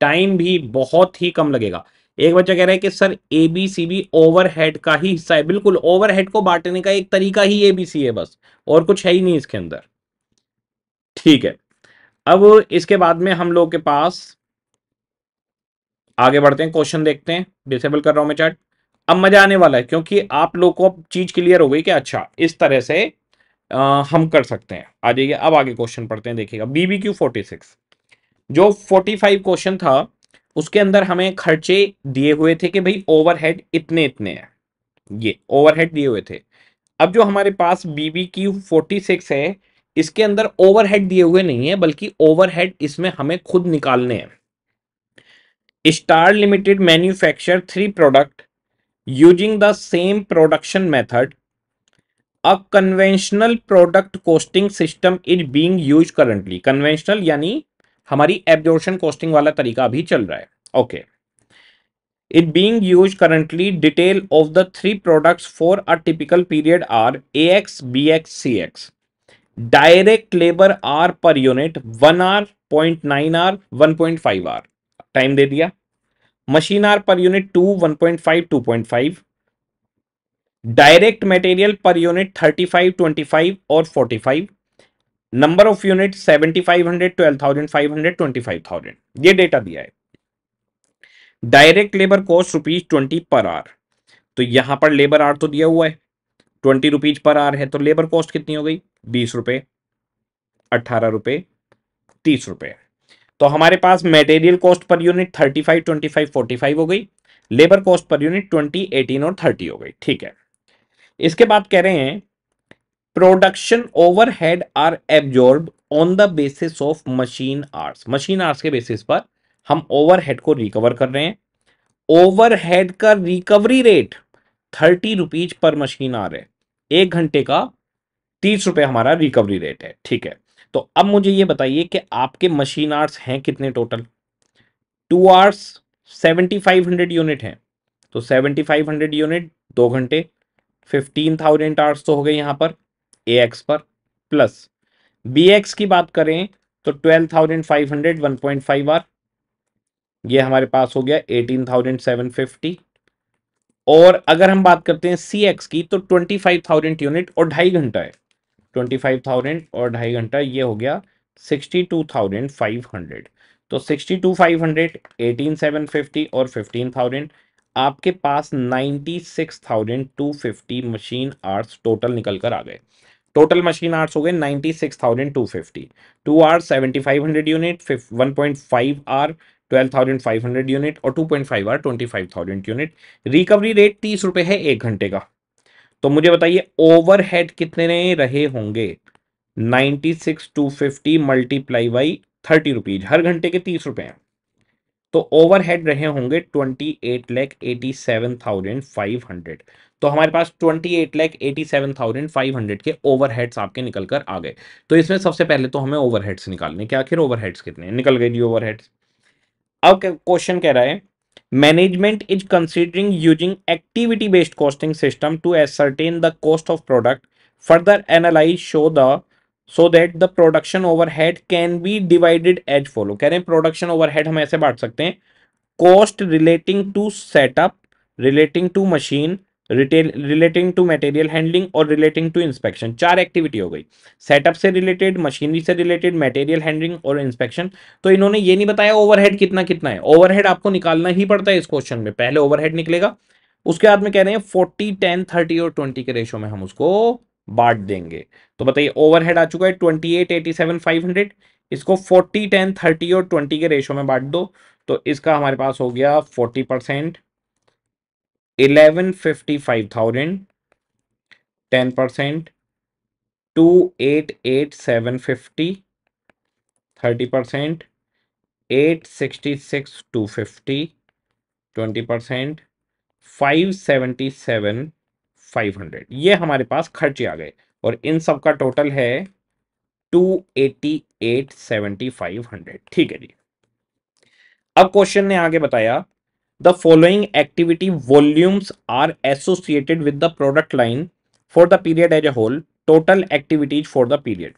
टाइम भी बहुत ही कम लगेगा एक बच्चा कह रहा है कि sir A B C B overhead का ही हिस्सा है बिल्कुल ओवरहेड को बांटने का एक तरीका ही ए बी सी है बस और कुछ है ही नहीं इसके अंदर ठीक है अब इसके बाद में हम लोग के पास आगे बढ़ते हैं क्वेश्चन देखते हैं डिसेबल कर रहा हूं मैं चार्ट अब मजा आने वाला है क्योंकि आप लोग को अब चीज क्लियर हो गई कि अच्छा इस तरह से आ, हम कर सकते हैं आ जाइए अब आगे क्वेश्चन पढ़ते हैं देखिएगा बीबी क्यू फोर्टी सिक्स जो फोर्टी फाइव क्वेश्चन था उसके अंदर हमें खर्चे दिए हुए थे कि भाई ओवरहेड इतने इतने हैं ये ओवरहेड दिए हुए थे अब जो हमारे पास बीबी क्यू फोर्टी सिक्स है इसके अंदर ओवरहेड दिए हुए नहीं है बल्कि ओवरहेड इसमें हमें खुद निकालने हैं star limited manufacture three product using the same production method uh conventional product costing system is being use currently conventional यानी हमारी एब्जॉर्शन कॉस्टिंग वाला तरीका अभी चल रहा है okay it being use currently detail of the three products for a typical period hour A X B X C X direct labour hour per unit one hour point nine hour one point five hour time दे दिया machine hour per unit two one point five two point five direct material per unit 35, 25 और 45 नंबर ऑफ यूनिट 7500, 12,500, 25,000 ये डेटा दिया है direct labour cost rupees twenty per hour तो यहां पर लेबर आर तो दिया हुआ है ट्वेंटी रुपीज पर आर है तो लेबर कॉस्ट कितनी हो गई बीस रुपए अट्ठारह रुपए तीस रुपए तो हमारे पास material cost per unit thirty five twenty five forty five हो गई labour cost per unit twenty eighteen और थर्टी हो गई ठीक है इसके बाद कह रहे हैं production overhead are absorb on the basis of machine hours machine hours के बेसिस पर हम ओवरहेड को रिकवर कर रहे हैं ओवरहेड का recovery rate thirty rupees per machine hour है एक घंटे का तीस रुपए हमारा रिकवरी रेट है ठीक है तो अब मुझे ये बताइए कि आपके मशीन आर्ट्स हैं कितने total two hours seventy five hundred unit हैं तो सेवेंटी फाइव हंड्रेड यूनिट दो घंटे फिफ्टीन थाउजेंड आवर्स तो हो गए यहाँ पर ए एक्स पर प्लस बी एक्स की बात करें तो twelve thousand five hundred one point five hour ये हमारे पास हो गया एटीन थाउजेंड सेवन फिफ्टी और अगर हम बात करते हैं सी एक्स की तो ट्वेंटी फाइव थाउजेंड यूनिट और ढाई घंटा है ट्वेंटी फाइव थाउजेंड और ढाई घंटा ये हो गया sixty two thousand five hundred तो sixty two five hundred eighteen seven fifty और फिफ्टीन थाउजेंड आपके पास ninety six thousand two fifty machine hours total निकल कर आ गए टोटल मशीन आर्ट्स हो गए ninety six thousand two fifty two hour seventy five hundred unit one point five hour twelve thousand five hundred unit और two point five hour twenty five thousand unit recovery rate तीस रुपये है एक घंटे का तो मुझे बताइए ओवरहेड कितने रहे होंगे ninety six two fifty multiply by thirty rupees हर घंटे के तीस रुपये हैं तो ओवरहेड रहे होंगे twenty eight lakh eighty seven thousand five hundred तो हमारे पास twenty eight lakh eighty seven thousand five hundred के ओवरहेड्स आपके निकल कर आ गए तो इसमें सबसे पहले तो हमें ओवरहेड्स निकालने के आखिर ओवरहेड्स कितने निकल गए जी ओवरहेड्स अब क्वेश्चन कह रहा है management is considering using activity based costing system to ascertain the cost of product further analyse show the so that the production overhead can be divided as follow कह रहे हैं प्रोडक्शन ओवर हेड हम ऐसे बांट सकते हैं cost relating to setup relating to machine retail relating to material handling और रिलेटिंग टू इंस्पेक्शन चार एक्टिविटी हो गई सेटअप से रिलेटेड मशीनरी से रिलेटेड मटेरियल हैंडलिंग और इंस्पेक्शन तो इन्होंने ये नहीं बताया ओवरहेड कितना कितना है ओवरहेड आपको निकालना ही पड़ता है इस क्वेश्चन में पहले ओवरहेड निकलेगा उसके बाद में कह रहे हैं फोर्टी टेन थर्टी और ट्वेंटी के रेशो में हम उसको बांट देंगे तो बताइए ओवरहेड आ चुका है twenty eight eighty seven five hundred इसको फोर्टी टेन थर्टी और ट्वेंटी के रेशो में बांट दो तो इसका हमारे पास हो गया forty percent eleven fifty five thousand ten percent two eight eight seven fifty thirty percent eight sixty six two fifty twenty percent five seventy seven five hundred ये हमारे पास खर्चे आ गए और इन सब का टोटल है two eighty eight seventy five hundred ठीक है जी अब क्वेश्चन ने आगे बताया the following activity volumes are associated with the product line for the period as a whole total activities for the period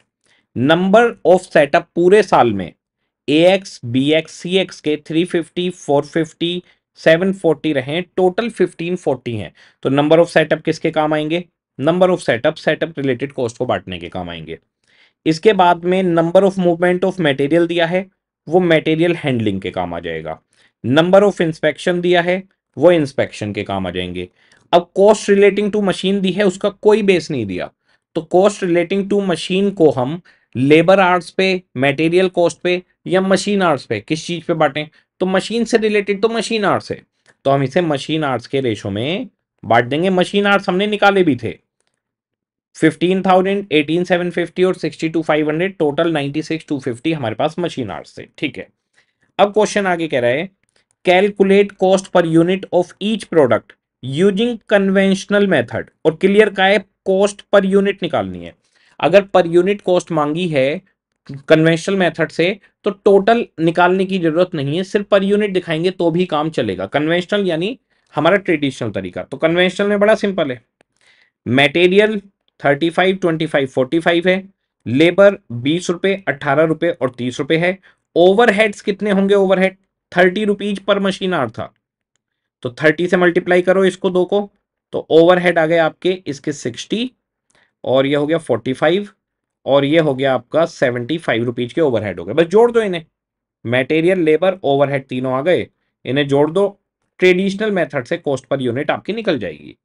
number of setup पूरे साल में A X B X C X के थ्री फिफ्टी फोर फिफ्टी 740 रहे टोटल 1540 हैं तो नंबर ऑफ सेटअप किसके काम आएंगे number of setup setup related cost को बांटने के काम आएंगे इसके बाद में number of movement of material दिया है वो मटेरियल हैंडलिंग के काम आ जाएगा नंबर ऑफ इंस्पेक्शन दिया है वो इंस्पेक्शन के काम आ जाएंगे अब कॉस्ट रिलेटिंग टू मशीन दी है उसका कोई बेस नहीं दिया तो कॉस्ट रिलेटिंग टू मशीन को हम लेबर आर्ट्स पे मटेरियल कॉस्ट पे या मशीन आर्ट्स पे किस चीज पे बांटें तो मशीन से रिलेटेड तो मशीन आर्ट्स है तो हम इसे मशीन आर्ट्स के रेशो में बांट देंगे मशीन आर्ट्स हमने निकाले भी थे fifteen thousand eighteen seven fifty और sixty two five hundred total ninety six two fifty हमारे पास मशीन आर्ट्स थे ठीक है अब क्वेश्चन आगे कह रहा है calculate cost per unit of each product using conventional method और क्लियर का है कॉस्ट पर यूनिट निकालनी है अगर पर यूनिट कॉस्ट मांगी है कन्वेंशनल मेथड से तो टोटल निकालने की जरूरत नहीं है सिर्फ पर यूनिट दिखाएंगे तो भी काम चलेगा कन्वेंशनल यानी हमारा ट्रेडिशनल तरीका तो कन्वेंशनल में बड़ा सिंपल है मटेरियल 35, 25, 45 है लेबर बीस रुपए अट्ठारह रुपए और तीस रुपए है ओवरहेड्स कितने होंगे overhead thirty rupees per machine hour था तो थर्टी से मल्टीप्लाई करो इसको दो को तो ओवरहेड आ गए आपके इसके सिक्सटी और यह हो गया फोर्टी फाइव और ये हो गया आपका सेवेंटी फाइव रुपीज के ओवरहेड हो गए बस जोड़ दो इन्हें मटेरियल लेबर ओवरहेड तीनों आ गए इन्हें जोड़ दो ट्रेडिशनल मेथड से कॉस्ट पर यूनिट आपकी निकल जाएगी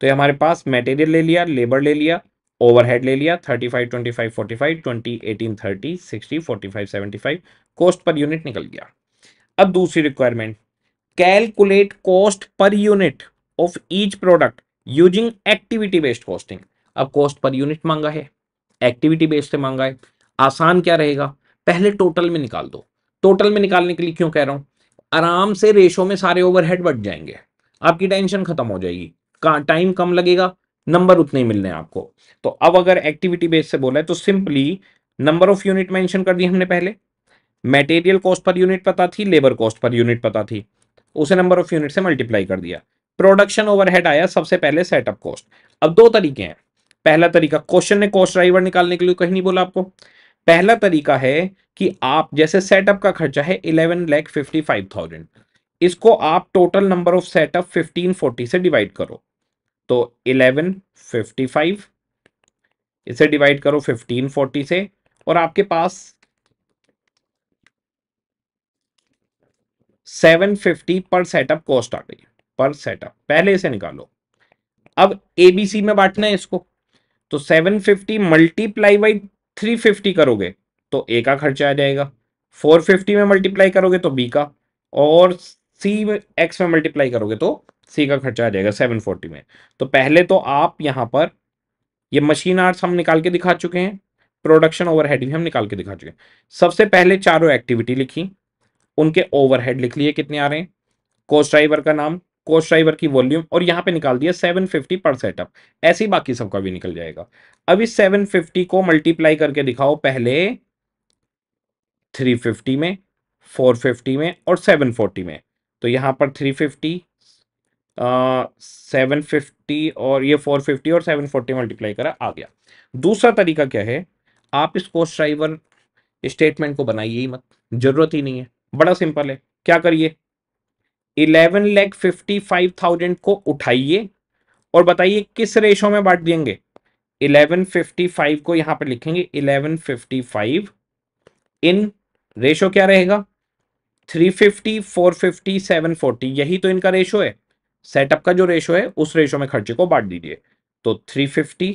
तो ये हमारे पास मटेरियल ले लिया लेबर ले लिया ओवरहेड ले लिया thirty five twenty five forty five twenty eighteen thirty sixty forty five seventy five cost per unit निकल गया अब दूसरी requirement calculate cost per unit of each product using activity based costing अब कॉस्ट पर यूनिट मांगा है एक्टिविटी बेस्ड से मांगा है आसान क्या रहेगा पहले टोटल में निकाल दो टोटल में निकालने के लिए क्यों कह रहा हूं आराम से रेशो में सारे ओवरहेड बढ़ जाएंगे आपकी टेंशन खत्म हो जाएगी टाइम कम लगेगा नंबर उतने ही मिलने हैं आपको तो अब अगर एक्टिविटी बेस से बोला है तो simply number of unit mention कर दी हमने पहले मटेरियल कॉस्ट पर यूनिट पता थी लेबर कॉस्ट पर यूनिट पता थी उसे नंबर ऑफ यूनिट से मल्टीप्लाई कर दिया प्रोडक्शन ओवरहेड आया सबसे पहले सेटअप कॉस्ट अब दो तरीके हैं पहला तरीका क्वेश्चन ने कॉस्ट ड्राइवर निकालने के लिए कहीं नहीं बोला आपको पहला तरीका है कि आप जैसे सेटअप का खर्चा है eleven lakh fifty five thousand इसको आप total number of setup fifteen forty से डिवाइड करो तो इलेवन फिफ्टी फाइव इसे डिवाइड करो फिफ्टीन फोर्टी से और आपके पास seven fifty per setup cost आ गई पर सेटअप पहले इसे निकालो अब एबीसी में बांटना है इसको तो 750 मल्टीप्लाई बाई थ्री करोगे तो ए का खर्चा आ जाएगा 450 में मल्टीप्लाई करोगे तो बी का और सी एक्स में मल्टीप्लाई करोगे तो सी का खर्चा आ जाएगा 740 में तो पहले तो आप यहां पर ये मशीन आर्ट्स हम निकाल के दिखा चुके हैं प्रोडक्शन ओवरहेड भी हम निकाल के दिखा चुके हैं सबसे पहले चारों एक्टिविटी लिखी उनके ओवरहेड लिख लिए कितने आ रहे हैं कोस्ट ड्राइवर का नाम कोस्ट ड्राइवर की वॉल्यूम और यहाँ पे निकाल दिया 750 पर सेटअप ऐसे ही बाकी सबका भी निकल जाएगा अब इस 750 को मल्टीप्लाई करके दिखाओ पहले 350 में 450 में और 740 में तो यहाँ पर 350 सेवन uh, फिफ्टी और ये फोर फिफ्टी और सेवन फोर्टी मल्टीप्लाई करा आ गया दूसरा तरीका क्या है आप इस कोस्ट ड्राइवर स्टेटमेंट को बनाइए ही मत जरूरत ही नहीं है बड़ा सिंपल है क्या करिए eleven lakh fifty five thousand को उठाइए और बताइए किस रेशो में बांट देंगे इलेवन फिफ्टी फाइव को यहां पर लिखेंगे इलेवन फिफ्टी फाइव इन रेशो क्या रहेगा three fifty four fifty seven forty यही तो इनका रेशो है सेटअप का जो रेशो है उस रेशो में खर्चे को बांट दीजिए तो थ्री फिफ्टी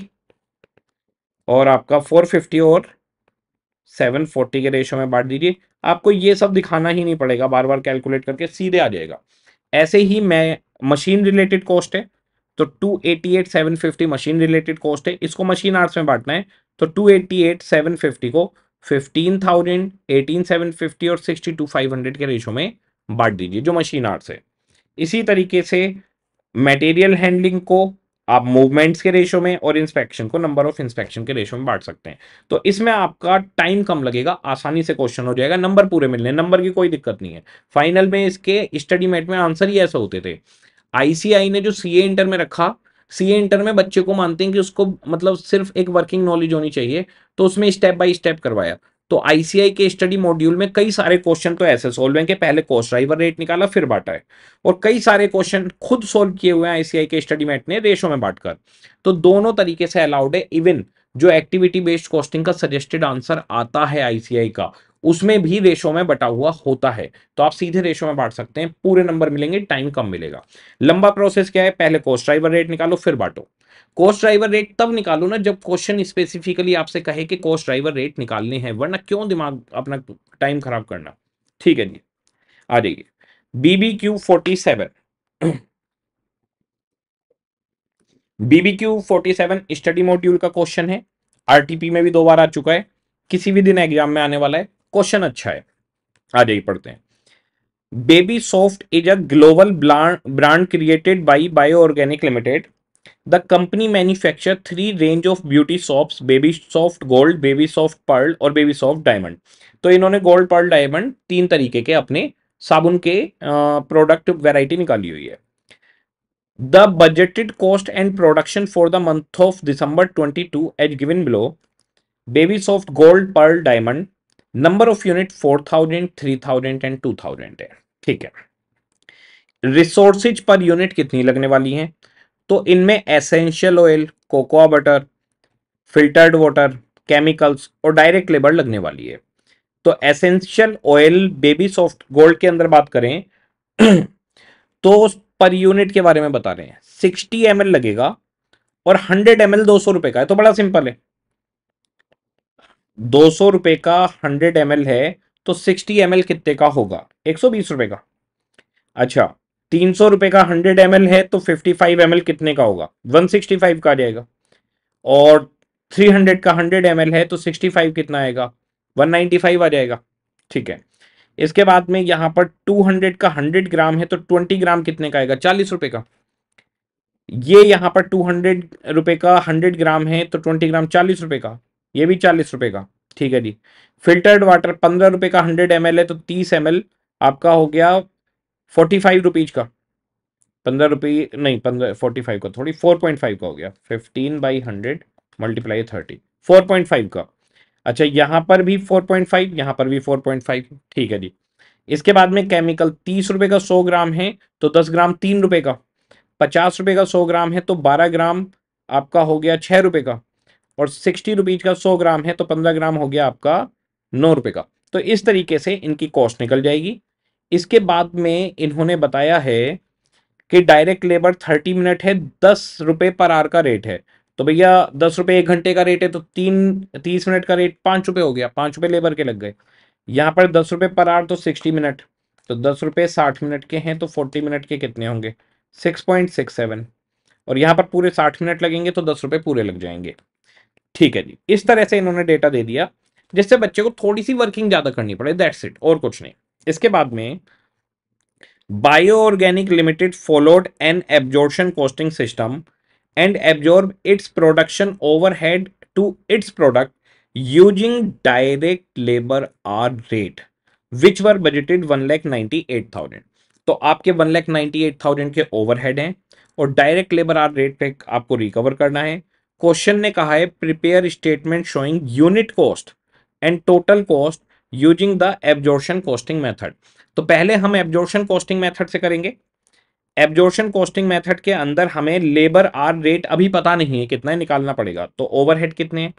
और आपका फोर फिफ्टी और सेवन फोर्टी के रेशो में बांट दीजिए आपको ये सब दिखाना ही नहीं पड़ेगा बार बार कैलकुलेट करके सीधे आ जाएगा ऐसे ही मैं मशीन रिलेटेड कॉस्ट है तो two eighty eight seven fifty machine related cost है इसको मशीन आर्ट्स में बांटना है तो two eighty eight seven fifty को fifteen thousand eighteen seven fifty और सिक्सटी टू फाइव हंड्रेड के रेशो में बांट दीजिए जो मशीन आर्ट्स है इसी तरीके से मटेरियल हैंडलिंग को आप मूवमेंट्स के रेशो में और इंस्पेक्शन को नंबर ऑफ इंस्पेक्शन के रेशो में बांट सकते हैं तो इसमें आपका टाइम कम लगेगा आसानी से क्वेश्चन हो जाएगा नंबर पूरे मिलने नंबर की कोई दिक्कत नहीं है फाइनल में इसके स्टडी मेट में आंसर ही ऐसे होते थे आईसीआई ने जो सी इंटर में रखा सीए इंटर में बच्चे को मानते हैं कि उसको मतलब सिर्फ एक वर्किंग नॉलेज होनी चाहिए तो उसमें स्टेप बाय स्टेप करवाया तो आईसीआई के स्टडी मॉड्यूल में कई सारे क्वेश्चन तो ऐसे सोल्व हैं कि पहले कोस्ट ड्राइवर रेट निकाला फिर बांटा है और कई सारे क्वेश्चन खुद सोल्व किए हुए हैं आईसीआई के स्टडी मैट ने रेशो में बांटकर तो दोनों तरीके से अलाउड है इवन जो एक्टिविटी बेस्ड कॉस्टिंग का सजेस्टेड आंसर आता है आईसीआई का उसमें भी रेशो में बटा हुआ होता है तो आप सीधे रेशो में बांट सकते हैं पूरे नंबर मिलेंगे टाइम कम मिलेगा लंबा प्रोसेस क्या है पहले कोस्ट ड्राइवर रेट निकालो फिर बांटो कोस्ट ड्राइवर रेट तब निकालो ना जब क्वेश्चन स्पेसिफिकली आपसे कहे कि कोस्ट ड्राइवर रेट निकालने हैं वरना क्यों दिमाग अपना टाइम खराब करना ठीक है जी आ जाइए BB Q forty seven BB Q forty seven study module का क्वेश्चन है आरटीपी में भी दो बार आ चुका है किसी भी दिन एग्जाम में आने वाला है क्वेश्चन अच्छा है आ जाइए पढ़ते हैं Baby Soft is a global brand created by Bio Organic Limited the company manufacture three range of beauty soaps Baby Soft Gold Baby Soft Pearl और बेबी सॉफ्ट डायमंड तो इन्होंने गोल्ड पर्ल डायमंड तीन तरीके के अपने साबुन के प्रोडक्ट वेराइटी निकाली हुई है the budgeted cost and production for the month of December twenty two as given below Baby Soft Gold Pearl Diamond number of unit four thousand three thousand and thousand है ठीक है रिसोर्सेज पर यूनिट कितनी लगने वाली हैं तो इनमें essential oil cocoa butter filtered water chemicals और डायरेक्ट लेबर लगने वाली है तो essential oil Baby Soft Gold के अंदर बात करें तो पर यूनिट के बारे में बता रहे हैं सिक्सटी एम लगेगा और हंड्रेड एम एल दो सौ रुपए का है तो बड़ा सिंपल है दो सौ रुपए का हंड्रेड एम है तो सिक्सटी एम कितने का होगा एक सौ बीस रुपए का अच्छा तीन सौ रुपए का हंड्रेड एम है तो फिफ्टी फाइव एम कितने का होगा वन सिक्सटी फाइव का आ जाएगा और थ्री हंड्रेड का हंड्रेड एम है तो सिक्सटी फाइव कितना आएगा वन नाइन्टी फाइव आ जाएगा ठीक है इसके बाद में यहाँ पर टू हंड्रेड का हंड्रेड ग्राम है तो ट्वेंटी ग्राम कितने का आएगा चालीस रुपए का ये यहाँ पर टू हंड्रेड रुपए का हंड्रेड ग्राम है तो ट्वेंटी ग्राम चालीस रुपए का ये भी चालीस रुपए का ठीक है जी फिल्टर्ड वाटर पंद्रह रुपए का हंड्रेड एम है तो तीस एम आपका हो गया फोर्टी फाइव रुपीज का पंद्रह रुपये नहीं पंद्रह फोर्टी फाइव का थोड़ी फोर पॉइंट फाइव का हो गया fifteen by hundred multiply thirty four point five का अच्छा यहाँ पर भी फोर पॉइंट फाइव यहाँ पर भी फोर पॉइंट फाइव ठीक है जी इसके बाद में केमिकल तीस रुपये का सौ ग्राम है तो दस ग्राम तीन रुपये का पचास रुपये का सौ ग्राम है तो बारह ग्राम आपका हो गया छः रुपये का और सिक्सटी रुपीज़ का सौ ग्राम है तो पंद्रह ग्राम हो गया आपका नौ रुपये का तो इस तरीके से इनकी कॉस्ट निकल जाएगी इसके बाद में इन्होंने बताया है कि डायरेक्ट लेबर थर्टी मिनट है दस रुपये पर आवर का रेट है तो भैया दस रुपये एक घंटे का रेट है तो तीन तीस मिनट का रेट पाँच रुपये हो गया पाँच रुपये लेबर के लग गए यहाँ पर दस रुपये पर आवर तो सिक्सटी मिनट तो दस रुपये साठ मिनट के हैं तो फोर्टी मिनट के कितने होंगे सिक्स पॉइंट सिक्स सेवन और यहाँ पर पूरे साठ मिनट लगेंगे तो दस रुपये पूरे लग जाएंगे ठीक है जी इस तरह से इन्होंने डेटा दे दिया जिससे बच्चे को थोड़ी सी वर्किंग ज़्यादा करनी पड़े दैट्स इट और कुछ नहीं इसके बाद में Bio Organic Limited followed an absorption costing system and absorb its production overhead to its product using direct labour hour rate which were budgeted one lakh were eight thousand तो आपके वन लैख एट थाउजेंड के ओवरहेड हैं और डायरेक्ट लेबर आर रेट पे आपको रिकवर करना है क्वेश्चन ने कहा है prepare statement showing unit cost and total cost using the absorption costing method तो पहले हम एब्जॉर्शन कॉस्टिंग मेथड से करेंगे एब्जॉर्शन कॉस्टिंग मेथड के अंदर हमें लेबर आर रेट अभी पता नहीं है कितना है निकालना पड़ेगा तो ओवरहेड कितने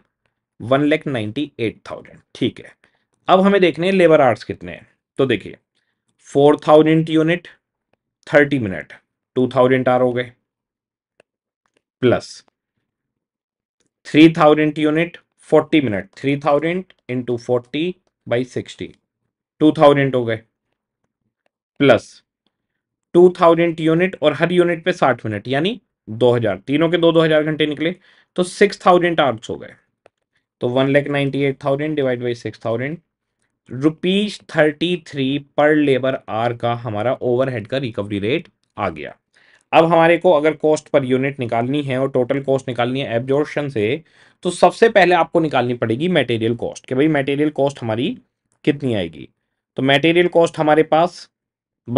one lakh ninety eight thousand ठीक है अब हमें देखने हैं लेबर आर्स कितने हैं तो देखिए four thousand unit thirty minute two thousand hour हो गए plus three thousand unit forty minute three thousand into forty by sixty two thousand हो गए प्लस टू थाउजेंड यूनिट और हर यूनिट पे साठ मिनट यानी दो हजार तीनों के दो दो हजार घंटे निकले तो सिक्स थाउजेंड आवर्स हो गए तो one lakh ninety eight thousand divide by six thousand rupees thirty three per labour hour का हमारा ओवरहेड का रिकवरी रेट आ गया अब हमारे को अगर कॉस्ट पर यूनिट निकालनी है और टोटल कॉस्ट निकालनी है एब्जॉर्शन से तो सबसे पहले आपको निकालनी पड़ेगी मटेरियल कॉस्ट कि भाई मटेरियल कॉस्ट हमारी कितनी आएगी तो मटेरियल कॉस्ट हमारे पास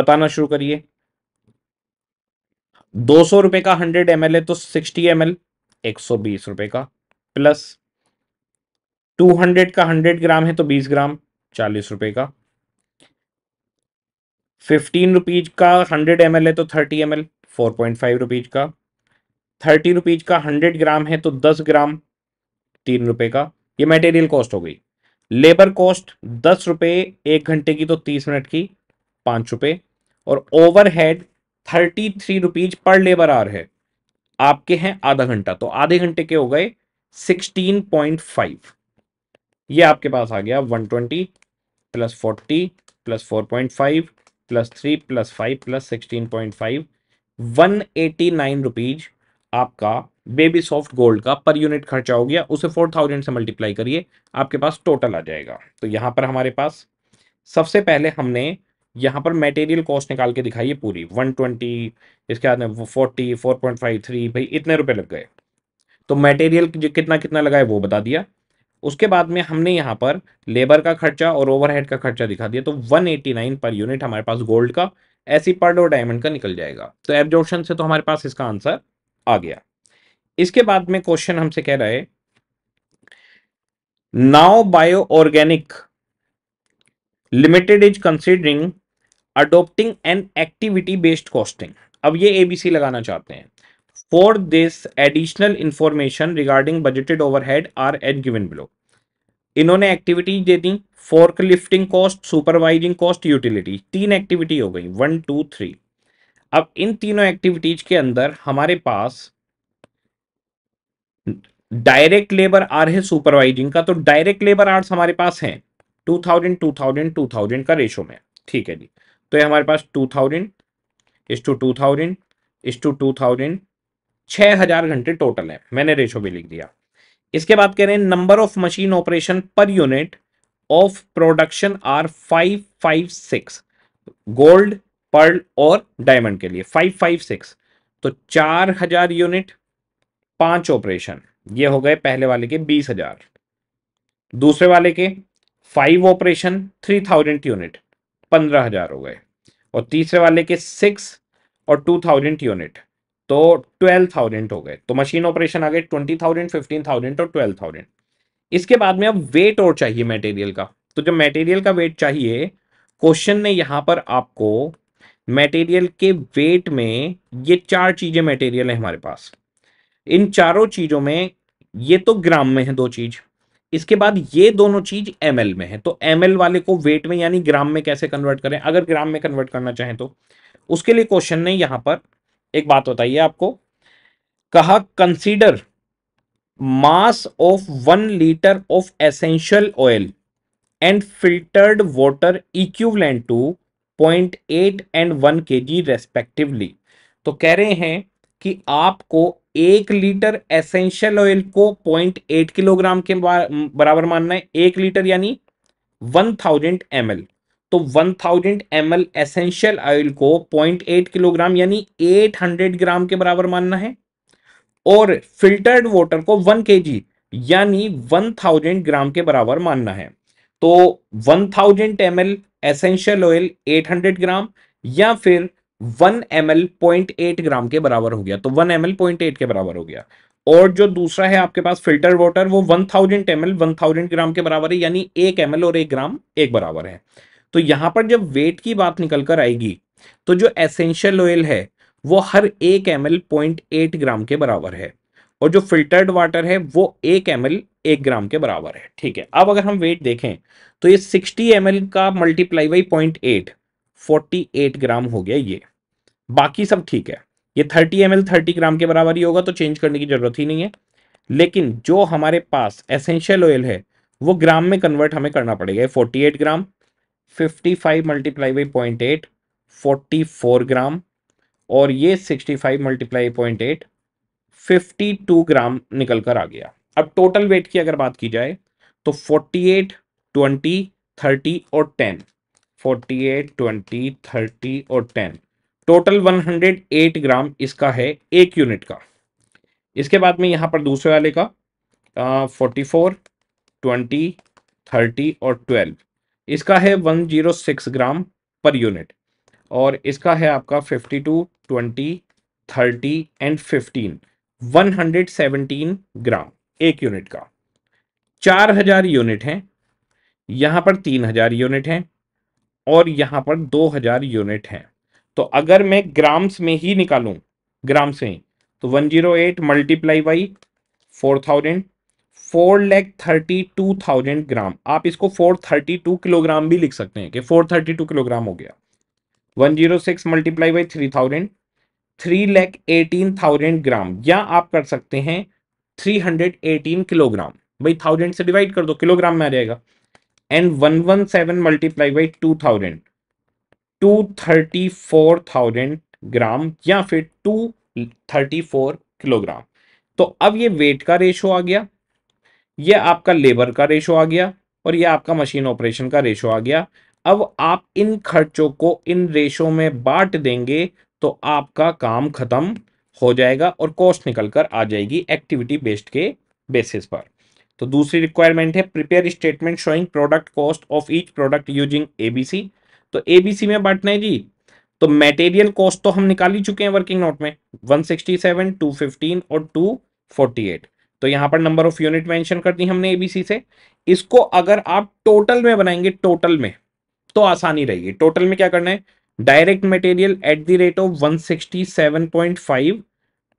बताना शुरू करिए दो सौ रुपए का हंड्रेड एम है तो सिक्सटी एम एल एक सौ बीस रुपए का प्लस टू हंड्रेड का हंड्रेड ग्राम है तो बीस ग्राम चालीस रुपए का फिफ्टीन रुपीज का हंड्रेड एम है तो thirty M L four point five rupees का थर्टी रुपीज का हंड्रेड ग्राम है तो दस ग्राम तीन रुपए का ये मटेरियल कॉस्ट हो गई लेबर कॉस्ट दस रुपए एक घंटे की तो तीस मिनट की पांच रुपए और overhead thirty three rupees per labour hour है आपके हैं आधा घंटा तो आधे घंटे के हो गए सिक्सटीन पॉइंट फाइव ये आपके पास आ गया one twenty plus forty plus four point five plus three plus five plus sixteen point five one eighty nine rupees आपका बेबी सॉफ्ट गोल्ड का पर यूनिट खर्चा हो गया उसे फोर थाउजेंड से मल्टीप्लाई करिए आपके पास टोटल आ जाएगा तो यहाँ पर हमारे पास सबसे पहले हमने यहाँ पर मटेरियल कॉस्ट निकाल के दिखाई है पूरी वन ट्वेंटी इसके बाद में forty four point five three भाई इतने रुपए लग गए तो मटेरियल कितना कितना लगा है वो बता दिया उसके बाद में हमने यहाँ पर लेबर का खर्चा और ओवरहेड का खर्चा दिखा दिया तो 189 पर यूनिट हमारे पास गोल्ड का ऐसी पर्ड और डायमंड का निकल जाएगा तो एब्जॉर्शन से तो हमारे पास इसका आंसर आ गया इसके बाद में क्वेश्चन हमसे कह रहा है now Bio Organic Limited is considering adopting an activity based costing अब ये एबीसी लगाना चाहते हैं for this additional information regarding budgeted overhead are as given below इन्होंने एक्टिविटी दे दी fork lifting cost supervising cost utility तीन एक्टिविटी हो गई वन टू थ्री अब इन तीनों एक्टिविटीज के अंदर हमारे पास डायरेक्ट लेबर आर है सुपरवाइजिंग का तो डायरेक्ट लेबर आर्स हमारे पास हैं two thousand two thousand two thousand का रेशो में ठीक है जी तो ये हमारे पास टू थाउजेंड इस टू टू थाउजेंड इस टू टू थाउजेंड हज़ार घंटे टोटल है मैंने रेशो भी लिख दिया इसके बाद कह रहे हैं number of machine operation per unit of production are five five six gold pearl और डायमंड के लिए फाइव फाइव सिक्स तो चार हजार यूनिट पांच ऑपरेशन ये हो गए पहले वाले के बीस हजार दूसरे वाले के five operation three thousand unit पंद्रह हजार हो गए और तीसरे वाले के सिक्स और टू थाउजेंड यूनिट तो ट्वेल्व थाउजेंड हो गए तो मशीन ऑपरेशन आ गए ट्वेंटी थाउजेंड फिफ्टीन थाउजेंड और ट्वेल्व थाउजेंड इसके बाद में अब वेट और चाहिए मटेरियल का तो जब मटेरियल का वेट चाहिए क्वेश्चन ने यहाँ पर आपको मटेरियल के वेट में ये चार चीज़ें मटेरियल है हमारे पास इन चारों चीज़ों में ये तो ग्राम में है दो चीज़ इसके बाद ये दोनों चीज़ एम में है तो एम वाले को वेट में यानी ग्राम में कैसे कन्वर्ट करें अगर ग्राम में कन्वर्ट करना चाहें तो उसके लिए क्वेश्चन ने यहाँ पर एक बात बताइए आपको कहा consider mass of one litre of essential oil and filtered water equivalent to point eight and one K G respectively तो कह रहे हैं कि आपको एक लीटर एसेंशियल ऑयल को पॉइंट एट किलोग्राम के बराबर मानना है एक लीटर यानी वन थाउजेंड एम एल तो 1000 thousand M L essential oil को 0.8 किलोग्राम यानी 800 ग्राम के बराबर मानना है और फिल्टर्ड वाटर को 1 के यानी 1000 ग्राम के बराबर मानना है तो 1000 thousand M L essential oil 800 gram या फिर 1 एम एल पॉइंट ग्राम के बराबर हो गया तो 1 एम एल पॉइंट के बराबर हो गया और जो दूसरा है आपके पास फिल्टर वाटर वो 1000 थाउजेंड एम एल ग्राम के बराबर है यानी एक एम और एक ग्राम एक बराबर है तो यहां पर जब वेट की बात निकल कर आएगी तो जो एसेंशियल ऑयल है वो हर एक M L point eight gram के बराबर है और जो फिल्टर्ड वाटर है वो एक एम एल एक ग्राम के बराबर है ठीक है अब अगर हम वेट देखें तो ये सिक्सटी एम एल का multiply by point eight forty eight gram हो गया ये बाकी सब ठीक है ये thirty M L thirty gram के बराबर ही होगा तो चेंज करने की जरूरत ही नहीं है लेकिन जो हमारे पास एसेंशियल ऑयल है वो ग्राम में कन्वर्ट हमें करना पड़ेगा forty eight gram 55 multiply by point eight forty gram और ये 65 multiply point eight fifty gram निकल कर आ गया अब टोटल वेट की अगर बात की जाए तो 48, 20, 30 और 10 48, 20, 30 और 10 टोटल 108 ग्राम इसका है एक यूनिट का इसके बाद में यहाँ पर दूसरे वाले का फोर्टी फोर ट्वेंटी थर्टी और ट्वेल्व इसका है 106 ग्राम पर यूनिट और इसका है आपका 52, 20, 30 एंड 15 117 ग्राम एक यूनिट का 4000 यूनिट हैं यहाँ पर 3000 यूनिट हैं और यहाँ पर 2000 यूनिट हैं तो अगर मैं ग्राम्स में ही निकालूं ग्राम से तो वन तो 108 multiply by four thousand four lakh thirty two thousand gram आप इसको फोर थर्टी टू किलोग्राम भी लिख सकते हैं कि फोर थर्टी टू किलोग्राम हो गया one zero six multiply by three thousand three lakh eighteen thousand gram या आप कर सकते हैं थ्री हंड्रेड एटीन किलोग्राम भाई थाउजेंड से डिवाइड कर दो किलोग्राम में आ जाएगा and one one seven multiply by two thousand two thirty four thousand gram या फिर टू थर्टी फोर किलोग्राम तो अब ये वेट का रेशो आ गया ये आपका लेबर का रेशो आ गया और ये आपका मशीन ऑपरेशन का रेशो आ गया अब आप इन खर्चों को इन रेशो में बांट देंगे तो आपका काम खत्म हो जाएगा और कॉस्ट निकल कर आ जाएगी एक्टिविटी बेस्ड के बेसिस पर तो दूसरी रिक्वायरमेंट है prepare statement showing product cost of each product using ABC तो एबीसी में बांटना है जी तो मटेरियल कॉस्ट तो हम निकाल ही चुके हैं वर्किंग नोट में 167, 215 और 248 तो यहां पर नंबर ऑफ यूनिट मेंशन कर दी हमने एबीसी से इसको अगर आप टोटल में बनाएंगे टोटल में तो आसानी रहेगी टोटल में क्या करना है direct material at the rate of 167.5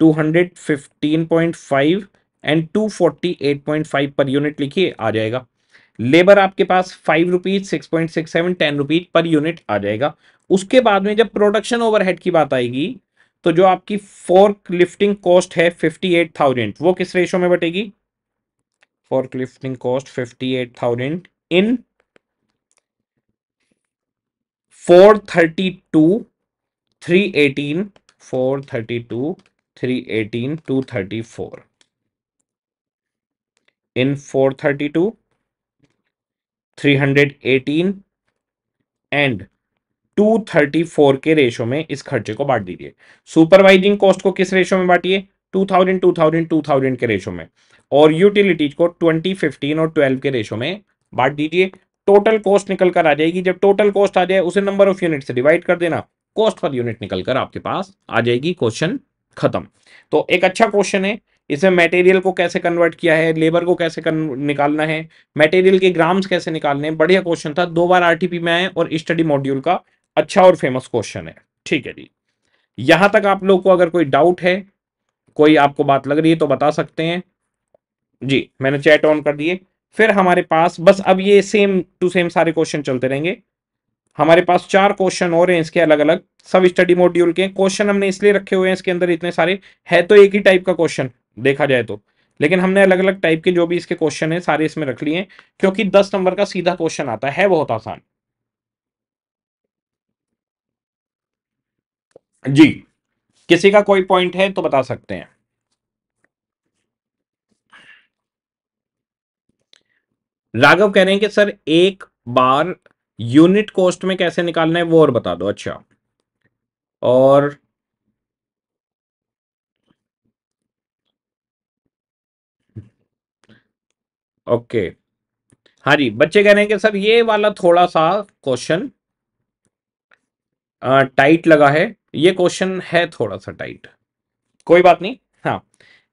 215.5 and 248.5 per unit लिखिए आ जाएगा लेबर आपके पास five rupees six point six seven ten rupees per unit आ जाएगा उसके बाद में जब प्रोडक्शन ओवरहेड की बात आएगी तो जो आपकी फोर्क लिफ्टिंग कॉस्ट है फिफ्टी एट थाउजेंड वो किस रेशो में बटेगी fork lifting cost fifty eight thousand in four thirty two three eighteen four thirty two three eighteen two thirty four in four thirty two three hundred eighteen and 234 के रेशो में इस खर्चे को बांट दीजिए सुपरवाइजिंग कॉस्ट को किस रेशो में बांटिए 2000 2000 2000 के रेशो में और यूटिलिटीज को 20 15 और 12 के रेशो में बांट दीजिए टोटल कॉस्ट निकल कर आ जाएगी जब टोटल कॉस्ट आ जाए उसे नंबर ऑफ यूनिट से डिवाइड कर देना कॉस्ट पर यूनिट निकल कर आपके पास आ जाएगी क्वेश्चन खत्म तो एक अच्छा क्वेश्चन है इसमें मटेरियल को कैसे कन्वर्ट किया है लेबर को कैसे कन, निकालना है मटेरियल के ग्राम्स कैसे निकालने हैं बढ़िया क्वेश्चन था दो बार आरटीपी में आए और स्टडी मॉड्यूल का अच्छा और फेमस क्वेश्चन है ठीक है जी यहां तक आप लोग को अगर कोई डाउट है कोई आपको बात लग रही है तो बता सकते हैं जी मैंने चैट ऑन कर दिए फिर हमारे पास बस अब ये सेम टू सेम सारे क्वेश्चन चलते रहेंगे हमारे पास चार क्वेश्चन और हैं इसके अलग अलग सब स्टडी मॉड्यूल के क्वेश्चन हमने इसलिए रखे हुए हैं इसके अंदर इतने सारे है तो एक ही टाइप का क्वेश्चन देखा जाए तो लेकिन हमने अलग अलग टाइप के जो भी इसके क्वेश्चन है सारे इसमें रख लिए क्योंकि दस नंबर का सीधा क्वेश्चन आता है बहुत आसान जी किसी का कोई पॉइंट है तो बता सकते हैं राघव कह रहे हैं कि सर एक बार यूनिट कॉस्ट में कैसे निकालना है वो और बता दो अच्छा और ओके हाँ जी बच्चे कह रहे हैं कि सर ये वाला थोड़ा सा क्वेश्चन टाइट लगा है ये क्वेश्चन है थोड़ा सा टाइट कोई बात नहीं हाँ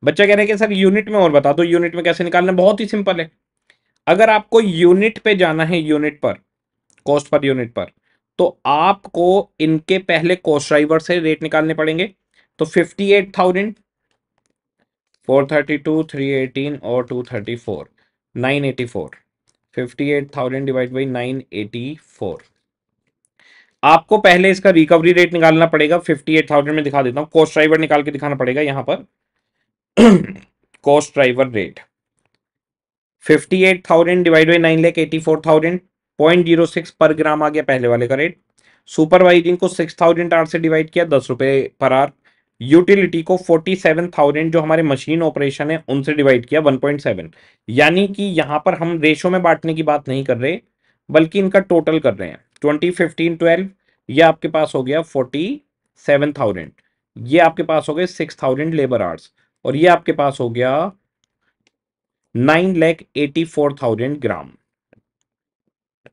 बच्चा कह रहे हैं कि सर यूनिट में और बता दो यूनिट में कैसे निकालना बहुत ही सिंपल है अगर आपको यूनिट पे जाना है यूनिट पर कॉस्ट पर यूनिट पर तो आपको इनके पहले कॉस्ट ड्राइवर से रेट निकालने पड़ेंगे तो fifty eight thousand four thirty two three eighteen और two thirty four nine eighty four fifty eight thousand divide by nine eighty four आपको पहले इसका रिकवरी रेट निकालना पड़ेगा फिफ्टी एट थाउजेंड में दिखा देता हूँ कॉस्ट ड्राइवर निकाल के दिखाना पड़ेगा यहाँ पर cost driver rate fifty eight thousand divide by nine lakh eighty four thousand point zero six per gram आ गया पहले वाले का रेट सुपरवाइजिंग को सिक्स थाउजेंड आर से डिवाइड किया दस रुपये पर आर यूटिलिटी को फोर्टी सेवन थाउजेंड जो हमारे मशीन ऑपरेशन है उनसे डिवाइड किया वन पॉइंट सेवन यानी कि यहाँ पर हम रेशो में बांटने की बात नहीं कर रहे बल्कि इनका टोटल कर रहे हैं ट्वेंटी फिफ्टीन ट्वेल्व ये आपके पास हो गया फोर्टी सेवन थाउजेंड ये आपके पास हो गए सिक्स थाउजेंड लेबर आर्ट्स और ये आपके पास हो गया nine lakh eighty four thousand gram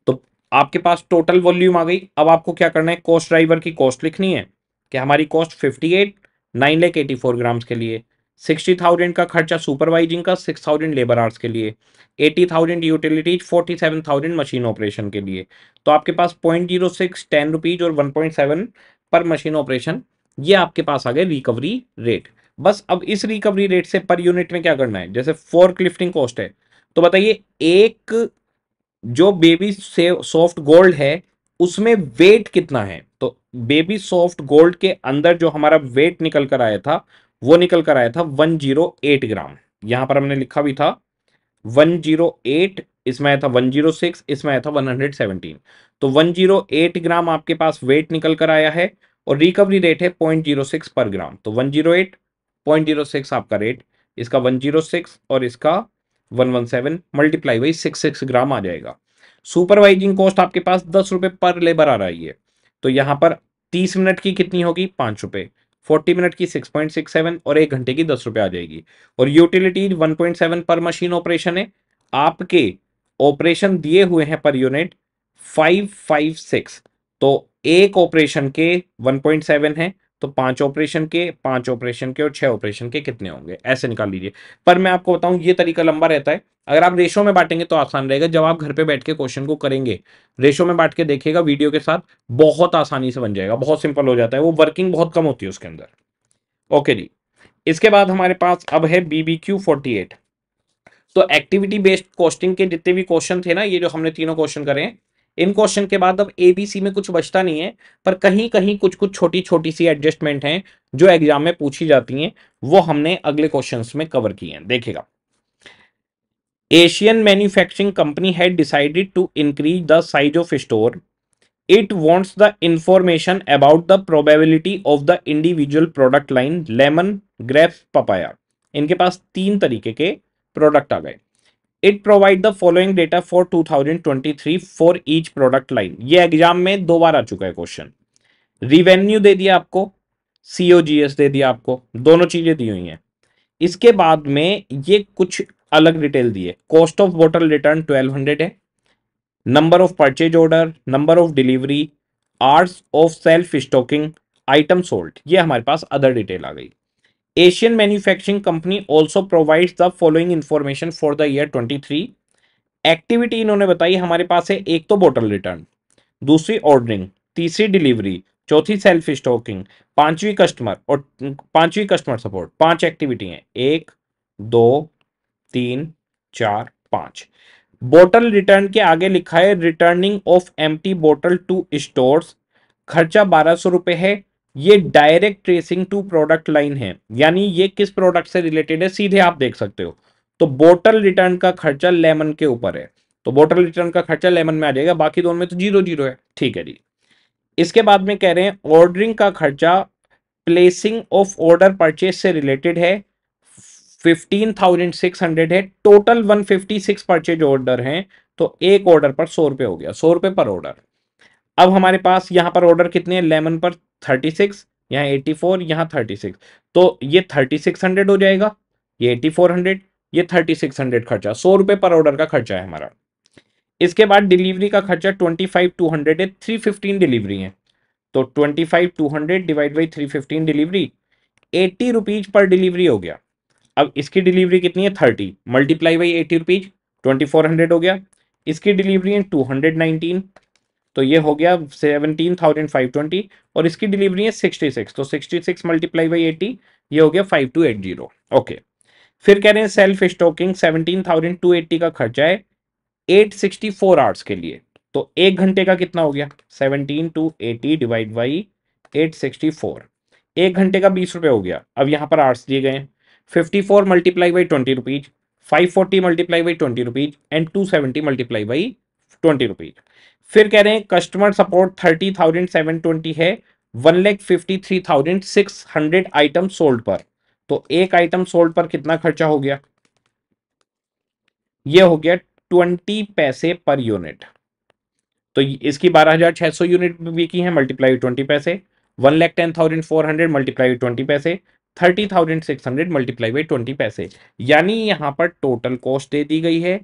तो आपके पास टोटल वॉल्यूम आ गई अब आपको क्या करना है कॉस्ट ड्राइवर की कॉस्ट लिखनी है कि हमारी cost fifty eight nine lakh eighty four grams के लिए सिक्सटी थाउजेंड का खर्चा सुपरवाइजिंग का सिक्स थाउजेंड लेबर आवर्स के लिए eighty thousand utilities forty seven thousand machine operation के लिए तो आपके पास point zero six ten rupees और one point seven per machine operation ये आपके पास आ गए रिकवरी रेट बस अब इस रिकवरी रेट से पर यूनिट में क्या करना है जैसे फोर क्लिफ्टिंग कॉस्ट है तो बताइए एक जो बेबी से सॉफ्ट गोल्ड है उसमें वेट कितना है तो बेबी सॉफ्ट गोल्ड के अंदर जो हमारा वेट निकल कर आया था वो निकल कर आया था 108 ग्राम यहां पर हमने लिखा भी था 108 इसमें आया था 106 इसमें आया था 117 तो 108 ग्राम आपके पास वेट निकल कर आया है और रिकवरी रेट है पॉइंट पर ग्राम तो वन जीरो आपका रेट इसका 106 और इसका 117 multiply by six six gram आ जाएगा सुपरवाइजिंग कॉस्ट आपके पास दस रुपए पर लेबर आ रही है तो यहाँ पर तीस मिनट की कितनी होगी पांच रुपए 40 मिनट की 6.67 और एक घंटे की दस रुपये आ जाएगी और यूटिलिटी 1.7 पर मशीन ऑपरेशन है आपके ऑपरेशन दिए हुए हैं पर यूनिट 556 तो एक ऑपरेशन के 1.7 है तो पांच ऑपरेशन के पांच ऑपरेशन के और छह ऑपरेशन के कितने होंगे ऐसे निकाल लीजिए पर मैं आपको बताऊं ये तरीका लंबा रहता है अगर आप रेशो में बांटेंगे तो आसान रहेगा जब आप घर पे बैठ के क्वेश्चन को करेंगे रेशो में बांट के देखिएगा वीडियो के साथ बहुत आसानी से बन जाएगा बहुत सिंपल हो जाता है वो वर्किंग बहुत कम होती है उसके अंदर ओके जी इसके बाद हमारे पास अब है बीबी क्यू फोर्टी एट तो एक्टिविटी बेस्ड कॉस्टिंग के जितने भी क्वेश्चन थे ना ये जो हमने तीनों क्वेश्चन करें हैं इन क्वेश्चन के बाद अब ए बी सी में कुछ बचता नहीं है पर कहीं कहीं कुछ कुछ छोटी छोटी सी एडजस्टमेंट हैं जो एग्जाम में पूछी जाती हैं वो हमने अगले क्वेश्चन में कवर किए हैं देखेगा Asian manufacturing company had decided to increase the size of store it wants the information about the probability of the individual product line lemon grape papaya इनके पास तीन तरीके के प्रोडक्ट आ गए it provide the following data for 2023 for each product line ये एग्जाम में दो बार आ चुका है क्वेश्चन रिवेन्यू दे दिया आपको सीओजीएस दे दिया आपको दोनों चीजें दी हुई हैं इसके बाद में ये कुछ अलग डिटेल दिए कॉस्ट ऑफ बोटल रिटर्न 1200 है number of purchase order number of delivery hours of shelf stocking item sold ये हमारे पास अदर डिटेल आ गई Asian manufacturing company also provide the following information for the year 23 activity इन्होंने बताई हमारे पास है एक तो बोटल रिटर्न दूसरी ऑर्डरिंग तीसरी डिलीवरी चौथी सेल्फ स्टॉकिंग पांचवी कस्टमर और पांचवी कस्टमर सपोर्ट पांच एक्टिविटी हैं एक दो तीन चार पांच बोटल रिटर्न के आगे लिखा है returning of empty bottle to stores खर्चा बारह सौ रुपये है ये direct tracing to product line है यानी ये किस प्रोडक्ट से रिलेटेड है सीधे आप देख सकते हो तो बोटल रिटर्न का खर्चा लेमन के ऊपर है तो बोटल रिटर्न का खर्चा लेमन में आ जाएगा बाकी दोनों में तो जीरो जीरो है ठीक है जी इसके बाद में कह रहे हैं ऑर्डरिंग का खर्चा प्लेसिंग ऑफ ऑर्डर परचेज से रिलेटेड है फिफ्टीन थाउजेंड सिक्स हंड्रेड है total one fifty six purchase order हैं तो एक ऑर्डर पर सौ रुपये हो गया सौ रुपये पर ऑर्डर अब हमारे पास यहाँ पर ऑर्डर कितने हैं लेमन पर थर्टी सिक्स यहाँ एटी फोर यहाँ थर्टी सिक्स तो ये थर्टी सिक्स हंड्रेड हो जाएगा ये एटी फोर हंड्रेड ये थर्टी सिक्स हंड्रेड खर्चा सौ रुपये पर ऑर्डर का खर्चा है हमारा इसके बाद डिलीवरी का खर्चा ट्वेंटी फाइव टू हंड्रेड है थ्री फिफ्टीन डिलीवरी है तो twenty five two hundred divide by three fifteen delivery eighty rupees per delivery हो गया अब इसकी डिलीवरी कितनी है thirty multiply by eighty rupees twenty four hundred हो गया इसकी डिलीवरी है टू हंड्रेड नाइनटीन तो ये हो गया सेवनटीन थाउजेंड फाइव ट्वेंटी और इसकी डिलीवरी है सिक्सटी सिक्स तो sixty six multiply by eighty ये हो गया five to eight zero okay फिर कह रहे हैं shelf stocking seventeen thousand two eighty का खर्चा है एट सिक्सटी फोर आवर्स के लिए तो एक घंटे का कितना हो गया seventeen two eighty divide by eight sixty four एक घंटे का बीस रुपये हो गया अब यहाँ पर आर्ट्स दिए गए हैं fifty four multiply by twenty rupees five forty multiply by twenty rupees and two seventy multiply by twenty rupees फिर कह रहे हैं customer support thirty thousand seven twenty है one lakh fifty three thousand six hundred item sold पर तो एक आइटम सोल्ड पर कितना खर्चा हो गया ये हो गया ट्वेंटी पैसे पर यूनिट तो इसकी बारह हजार छह सौ यूनिट भी की है मल्टीप्लाई ट्वेंटी पैसे one lakh ten thousand four hundred multiply twenty पैसे thirty thousand six hundred multiply by twenty पैसे यानी यहां पर टोटल कॉस्ट दे दी गई है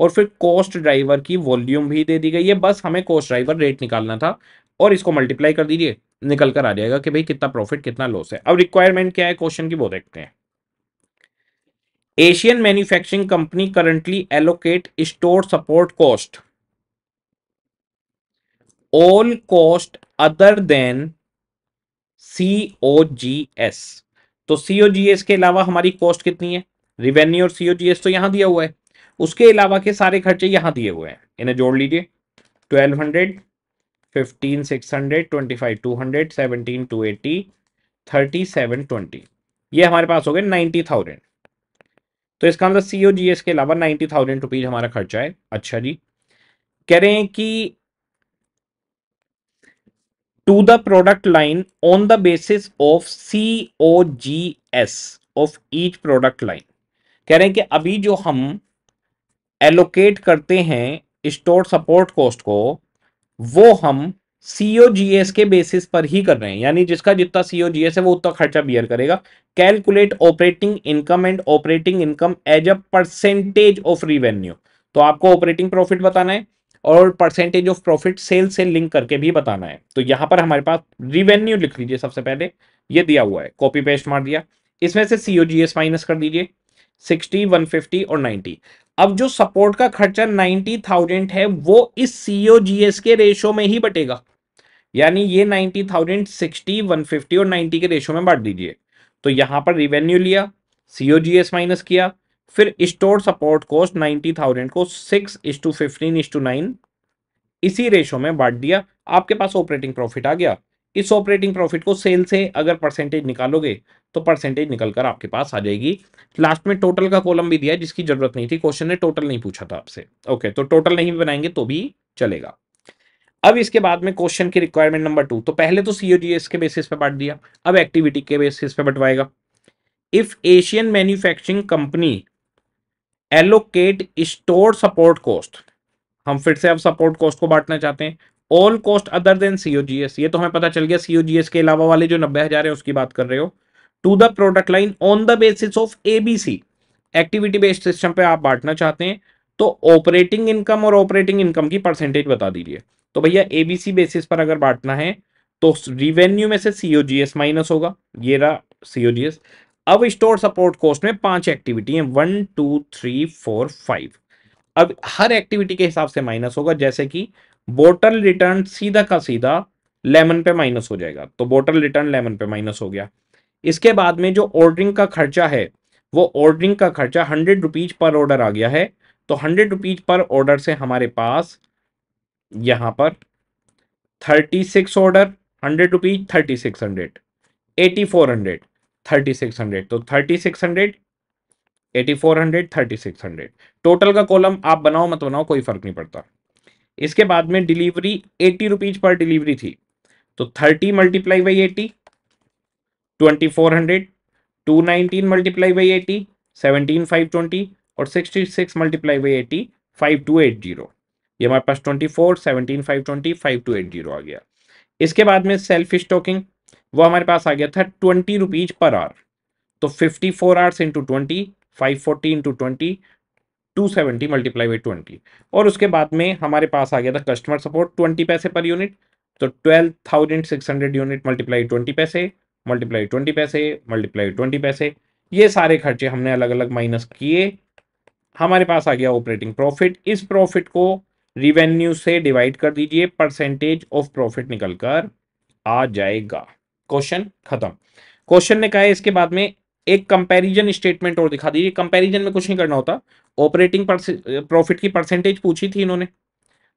और फिर कॉस्ट ड्राइवर की वॉल्यूम भी दे दी गई है बस हमें कॉस्ट ड्राइवर रेट निकालना था और इसको मल्टीप्लाई कर दीजिए निकल कर आ जाएगा कि भाई कितना प्रॉफिट कितना लॉस है अब रिक्वायरमेंट क्या है क्वेश्चन की वो देखते हैं Asian manufacturing company currently allocate store support cost all cost other than C O G S तो सीओजीएस जी एस के अलावा हमारी कॉस्ट कितनी है रिवेन्यू और सीओजीएस जी एस तो यहां दिया हुआ है उसके अलावा के सारे खर्चे यहां दिए हुए हैं इन्हें जोड़ लीजिए twelve hundred fifteen six hundred twenty ये हमारे पास हो गए थाउजेंड तो इसका मतलब सी ओ जी एस के अलावा नाइनटी थाउजेंड रुपीज़ हमारा खर्चा है अच्छा जी कह रहे हैं कि to the product line on the basis of C O G S of each product line कह रहे हैं कि अभी जो हम एलोकेट करते हैं स्टोर सपोर्ट कॉस्ट को वो हम सीओजीएस के बेसिस पर ही कर रहे हैं यानी जिसका जितना सीओजीएस है वो उतना खर्चा बियर करेगा calculate operating income and operating income as a percentage of revenue तो आपको ऑपरेटिंग प्रॉफिट बताना है और परसेंटेज ऑफ प्रॉफिट सेल से लिंक करके भी बताना है तो यहाँ पर हमारे पास रिवेन्यू लिख लीजिए सबसे पहले ये दिया हुआ है कॉपी पेस्ट मार दिया इसमें से सीओजीएस माइनस कर दीजिए सिक्सटी वन फिफ्टी और नाइन्टी अब जो सपोर्ट का खर्चा नाइनटी थाउजेंड है वो इस सीओ एस e के रेशो में ही बटेगा यानी ये ninety thousand sixty one fifty और नाइनटी के रेशो में बांट दीजिए तो यहां पर रिवेन्यू लिया सीओ एस माइनस किया फिर store support cost ninety thousand को six is to fifteen is to nine इसी रेशो में बांट दिया आपके पास ऑपरेटिंग प्रॉफिट आ गया इस ऑपरेटिंग प्रॉफिट को सेल से अगर परसेंटेज निकालोगे तो परसेंटेज निकल कर आपके पास आ जाएगी लास्ट में टोटल का कॉलम भी दिया जिसकी जरूरत नहीं थी क्वेश्चन ने टोटल नहीं पूछा था आपसे ओके तो टोटल नहीं बनाएंगे तो भी चलेगा अब इसके बाद में क्वेश्चन की रिक्वायरमेंट नंबर टू तो पहले तो सीओजीएस के बेसिस पे बांट दिया अब एक्टिविटी के बेसिस पे बंटवाएगा if Asian manufacturing company allocate store support cost हम फिर से अब सपोर्ट कॉस्ट को बांटना चाहते हैं all cost other than COGS ये तो हमें पता चल गया सीओजीएस के अलावा वाले जो नब्बे हजार है उसकी बात कर रहे हो to the product line on the basis of ABC activity based system पे आप बांटना चाहते हैं तो ऑपरेटिंग इनकम और ऑपरेटिंग इनकम की परसेंटेज बता दीजिए तो भैया एबीसी बेसिस पर अगर बांटना है तो रिवेन्यू में से सीओजीएस माइनस होगा ये रहा सीओजीएस अब स्टोर सपोर्ट कॉस्ट में पांच एक्टिविटी है one two three four five अब हर एक्टिविटी के हिसाब से माइनस होगा जैसे कि बोटल रिटर्न सीधा का सीधा लेमन पे माइनस हो जाएगा तो बोटल रिटर्न लेमन पे माइनस हो गया इसके बाद में जो ऑर्डरिंग का खर्चा है वो ऑर्डरिंग का खर्चा हंड्रेड रुपीज पर ऑर्डर आ गया है तो हंड्रेड रुपीज पर ऑर्डर से हमारे पास यहां पर thirty six order hundred rupees thirty six hundred eighty four hundred thirty six hundred तो thirty six hundred eighty four hundred thirty six hundred total का कॉलम आप बनाओ मत बनाओ कोई फर्क नहीं पड़ता इसके बाद में delivery eighty rupees per delivery थी तो thirty multiply by eighty twenty four hundred two nineteen multiply by eighty seventeen five twenty और sixty six multiply by eighty five to eight zero ये हमारे पास twenty four seventeen five twenty five to eight zero आ गया इसके बाद में सेल्फ स्टॉकिंग वो हमारे पास आ गया था ट्वेंटी रुपीज पर आर तो fifty four hours into twenty five forty into twenty 270 multiply by twenty और उसके बाद में हमारे पास आ गया था कस्टमर सपोर्ट ट्वेंटी पैसे पर यूनिट तो twelve thousand six hundred unit multiply twenty पैसे मल्टीप्लाई ट्वेंटी पैसे मल्टीप्लाई ट्वेंटी पैसे ये सारे खर्चे हमने अलग अलग माइनस किए हमारे पास आ गया ऑपरेटिंग प्रॉफिट इस प्रॉफिट को रिवेन्यू से डिवाइड कर दीजिए परसेंटेज ऑफ प्रॉफिट निकल कर आ जाएगा क्वेश्चन खत्म क्वेश्चन ने कहा है इसके बाद में एक कंपैरिजन स्टेटमेंट और दिखा दीजिए कंपैरिजन में कुछ नहीं करना होता ऑपरेटिंग प्रॉफिट की परसेंटेज पूछी थी इन्होंने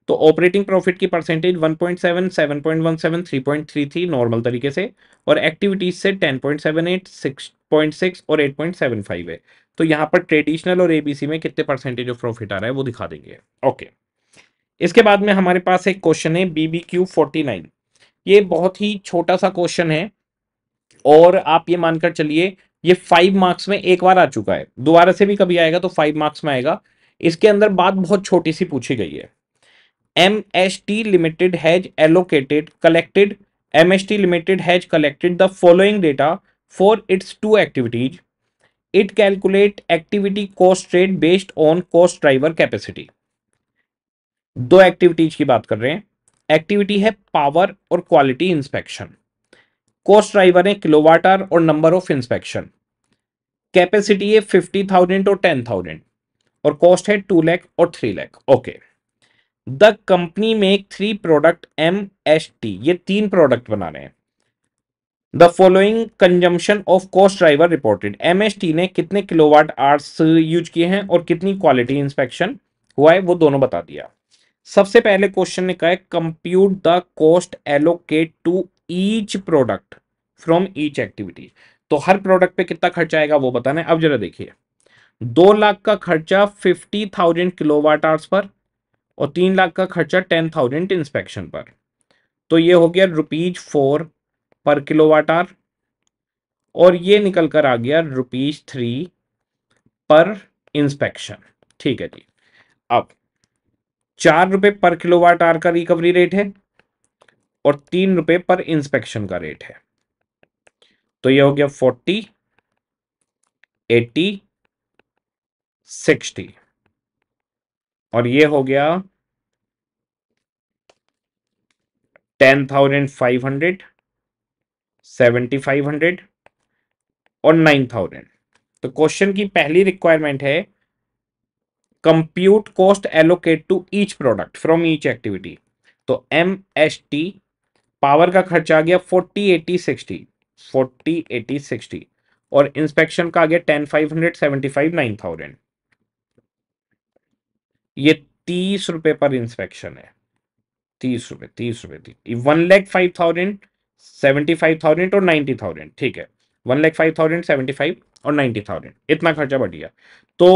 तो ऑपरेटिंग प्रॉफिट की परसेंटेज 1.7, 7.17, 3.3 थी नॉर्मल तरीके से और एक्टिविटीज से 10.78, 6.6 और 8.75 है तो यहां पर ट्रेडिशनल और एबीसी में कितने परसेंटेज ऑफ प्रॉफिट आ रहा है वो दिखा देंगे ओके इसके बाद में हमारे पास एक क्वेश्चन है बीबी क्यू ये बहुत ही छोटा सा क्वेश्चन है और आप ये मानकर चलिए ये फाइव मार्क्स में एक बार आ चुका है दोबारा से भी कभी आएगा तो फाइव मार्क्स में आएगा इसके अंदर बात बहुत छोटी सी पूछी गई है M S T limited has allocated collected M S T limited has collected the following data for its two activities it calculate activity cost rate based on cost driver capacity दो एक्टिविटीज की बात कर रहे हैं एक्टिविटी है पावर और क्वालिटी इंस्पेक्शन कॉस्ट ड्राइवर है किलोवाट आर और नंबर ऑफ इंस्पेक्शन कैपेसिटी है फिफ्टी थाउजेंड और टेन थाउजेंड और कॉस्ट है टू लैख और three lakh okay the company में three product M S T ये तीन प्रोडक्ट बना रहे हैं the following consumption of cost driver reported M S T ने कितने किलोवाट आवर्स यूज किए हैं और कितनी क्वालिटी इंस्पेक्शन हुआ है वो दोनों बता दिया सबसे पहले क्वेश्चन ने कहा है compute the cost allocate to each product from each activity तो हर प्रोडक्ट पे कितना खर्चा आएगा वो बताना है अब जरा देखिए दो लाख का खर्चा fifty thousand kilo hours per और तीन लाख का खर्चा टेन थाउजेंड इंस्पेक्शन पर तो ये हो गया rupees four per kilo watt hour और ये निकल कर आ गया रुपीज थ्री पर इंस्पेक्शन ठीक है जी अब चार रुपए पर किलो वाट आवर का रिकवरी रेट है और तीन रुपए पर इंस्पेक्शन का रेट है तो ये हो गया फोर्टी एटी सिक्सटी और ये हो गया ten thousand five hundred seventy five hundred और नाइन थाउजेंड तो क्वेश्चन की पहली रिक्वायरमेंट है compute cost allocate to each product from each activity तो एम एस टी पावर का खर्चा आ गया forty eighty sixty forty eighty sixty और इंस्पेक्शन का आ गया ten five hundred seventy five nine thousand ये तीस रुपए पर इंस्पेक्शन है तीस रुपए तीस रुपए one lakh five thousand seventy five thousand और नाइन्टी थाउजेंड ठीक है one lakh five thousand seventy five और नाइन्टी थाउजेंड इतना खर्चा बढ़ गया तो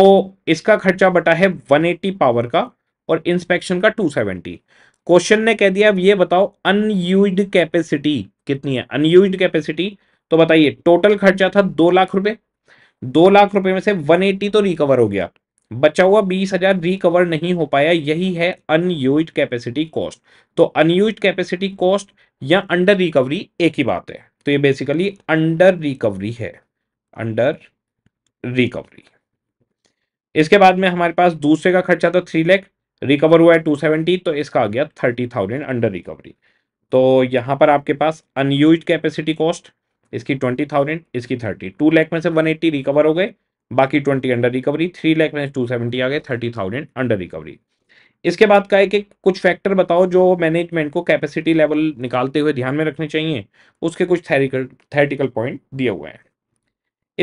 इसका खर्चा बटा है वन एटी पावर का और इंस्पेक्शन का टू सेवेंटी क्वेश्चन ने कह दिया अब ये बताओ अनयूज कैपेसिटी कितनी है अनयूज कैपेसिटी तो बताइए टोटल खर्चा था दो लाख रुपए दो लाख रुपए में से वन एटी तो रिकवर हो गया बचा हुआ बीस हजार रिकवर नहीं हो पाया यही है अनयूज कैपेसिटी कॉस्ट तो अनयूज कैपेसिटी कॉस्ट या अंडर रिकवरी एक ही बात है तो ये बेसिकली अंडर रिकवरी है अंडर रिकवरी इसके बाद में हमारे पास दूसरे का खर्चा था थ्री लैख रिकवर हुआ है टू सेवेंटी तो इसका आ गया थर्टी थाउजेंड अंडर रिकवरी तो यहाँ पर आपके पास अनयूज कैपेसिटी कॉस्ट इसकी ट्वेंटी थाउजेंड इसकी थर्टी टू लैख में से वन एट्टी रिकवर हो गए बाकी twenty under recovery three lakh में से टू सेवेंटी आ गए थर्टी थाउजेंड अंडर रिकवरी इसके बाद का है कि कुछ फैक्टर बताओ जो मैनेजमेंट को कैपेसिटी लेवल निकालते हुए ध्यान में रखने चाहिए उसके कुछ थेरिकल थेरेटिकल पॉइंट दिए हुए हैं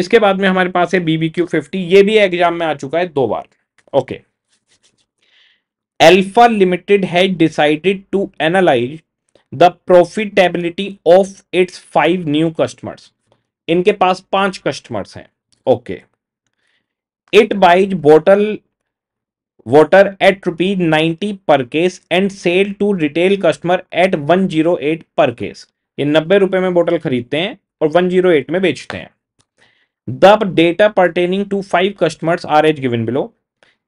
इसके बाद में हमारे पास है बी बी क्यू फिफ्टी ये भी एग्जाम में आ चुका है दो बार okay okay. alpha limited had decided to analyze the profitability of its five new customers इनके पास पांच कस्टमर्स हैं okay it buys bottle water at rupees ninety per case and sell to retail customer at one zero eight per case ये नब्बे रुपए में बोटल खरीदते हैं और वन जीरो एट में बेचते हैं the data pertaining to five customers are as given below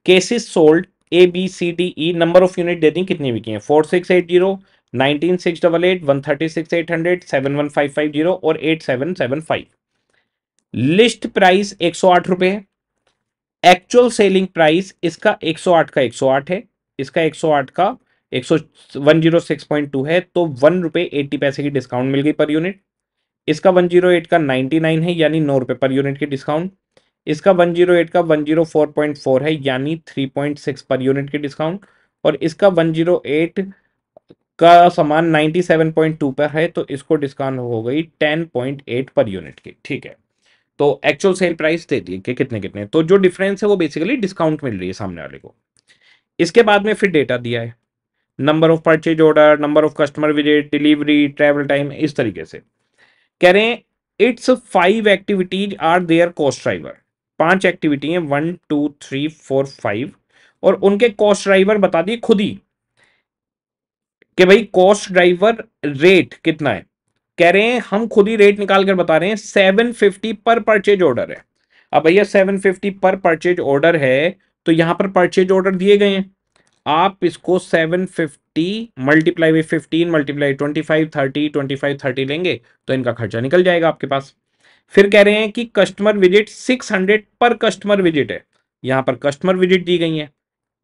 cases sold A B C D E number of unit दे दी कितनी बिकी है four six eight zero nineteen six double eight one thirty six eight hundred seven one five five zero और eight seven seven five list price एक सौ आठ रुपये है एक्चुअल सेलिंग प्राइस इसका एक सौ आठ का एक सौ आठ है इसका एक सौ आठ का एक सौ one zero six point two है तो वन रुपये एट्टी पैसे की डिस्काउंट मिल गई पर यूनिट इसका वन जीरो एट का नाइन्टी नाइन है यानी नौ रुपये पर यूनिट की डिस्काउंट इसका 108 का 104.4 है यानी 3.6 पर यूनिट के डिस्काउंट और इसका 108 का सामान 97.2 पर है तो इसको डिस्काउंट हो गई 10.8 पर यूनिट की ठीक है तो एक्चुअल सेल प्राइस दे दिए कि कितने कितने तो जो डिफरेंस है वो बेसिकली डिस्काउंट मिल रही है सामने वाले को इसके बाद में फिर डेटा दिया है number of purchase order number of customer visit delivery travel time इस तरीके से कह रहे हैं it's five activities are there cost driver पांच एक्टिविटी हैं one two three four five और उनके कॉस्ट ड्राइवर बता दिए खुद ही कि भाई कॉस्ट ड्राइवर रेट कितना है कह रहे हैं हम खुद ही रेट निकाल कर बता रहे हैं seven fifty per purchase order है अब भैया seven fifty per purchase order है तो यहां पर परचेज ऑर्डर दिए गए हैं आप इसको seven fifty multiply by fifteen multiply twenty five thirty twenty five thirty लेंगे तो इनका खर्चा निकल जाएगा आपके पास फिर कह रहे हैं कि कस्टमर विजिट 600 पर कस्टमर विजिट है यहाँ पर कस्टमर विजिट दी गई है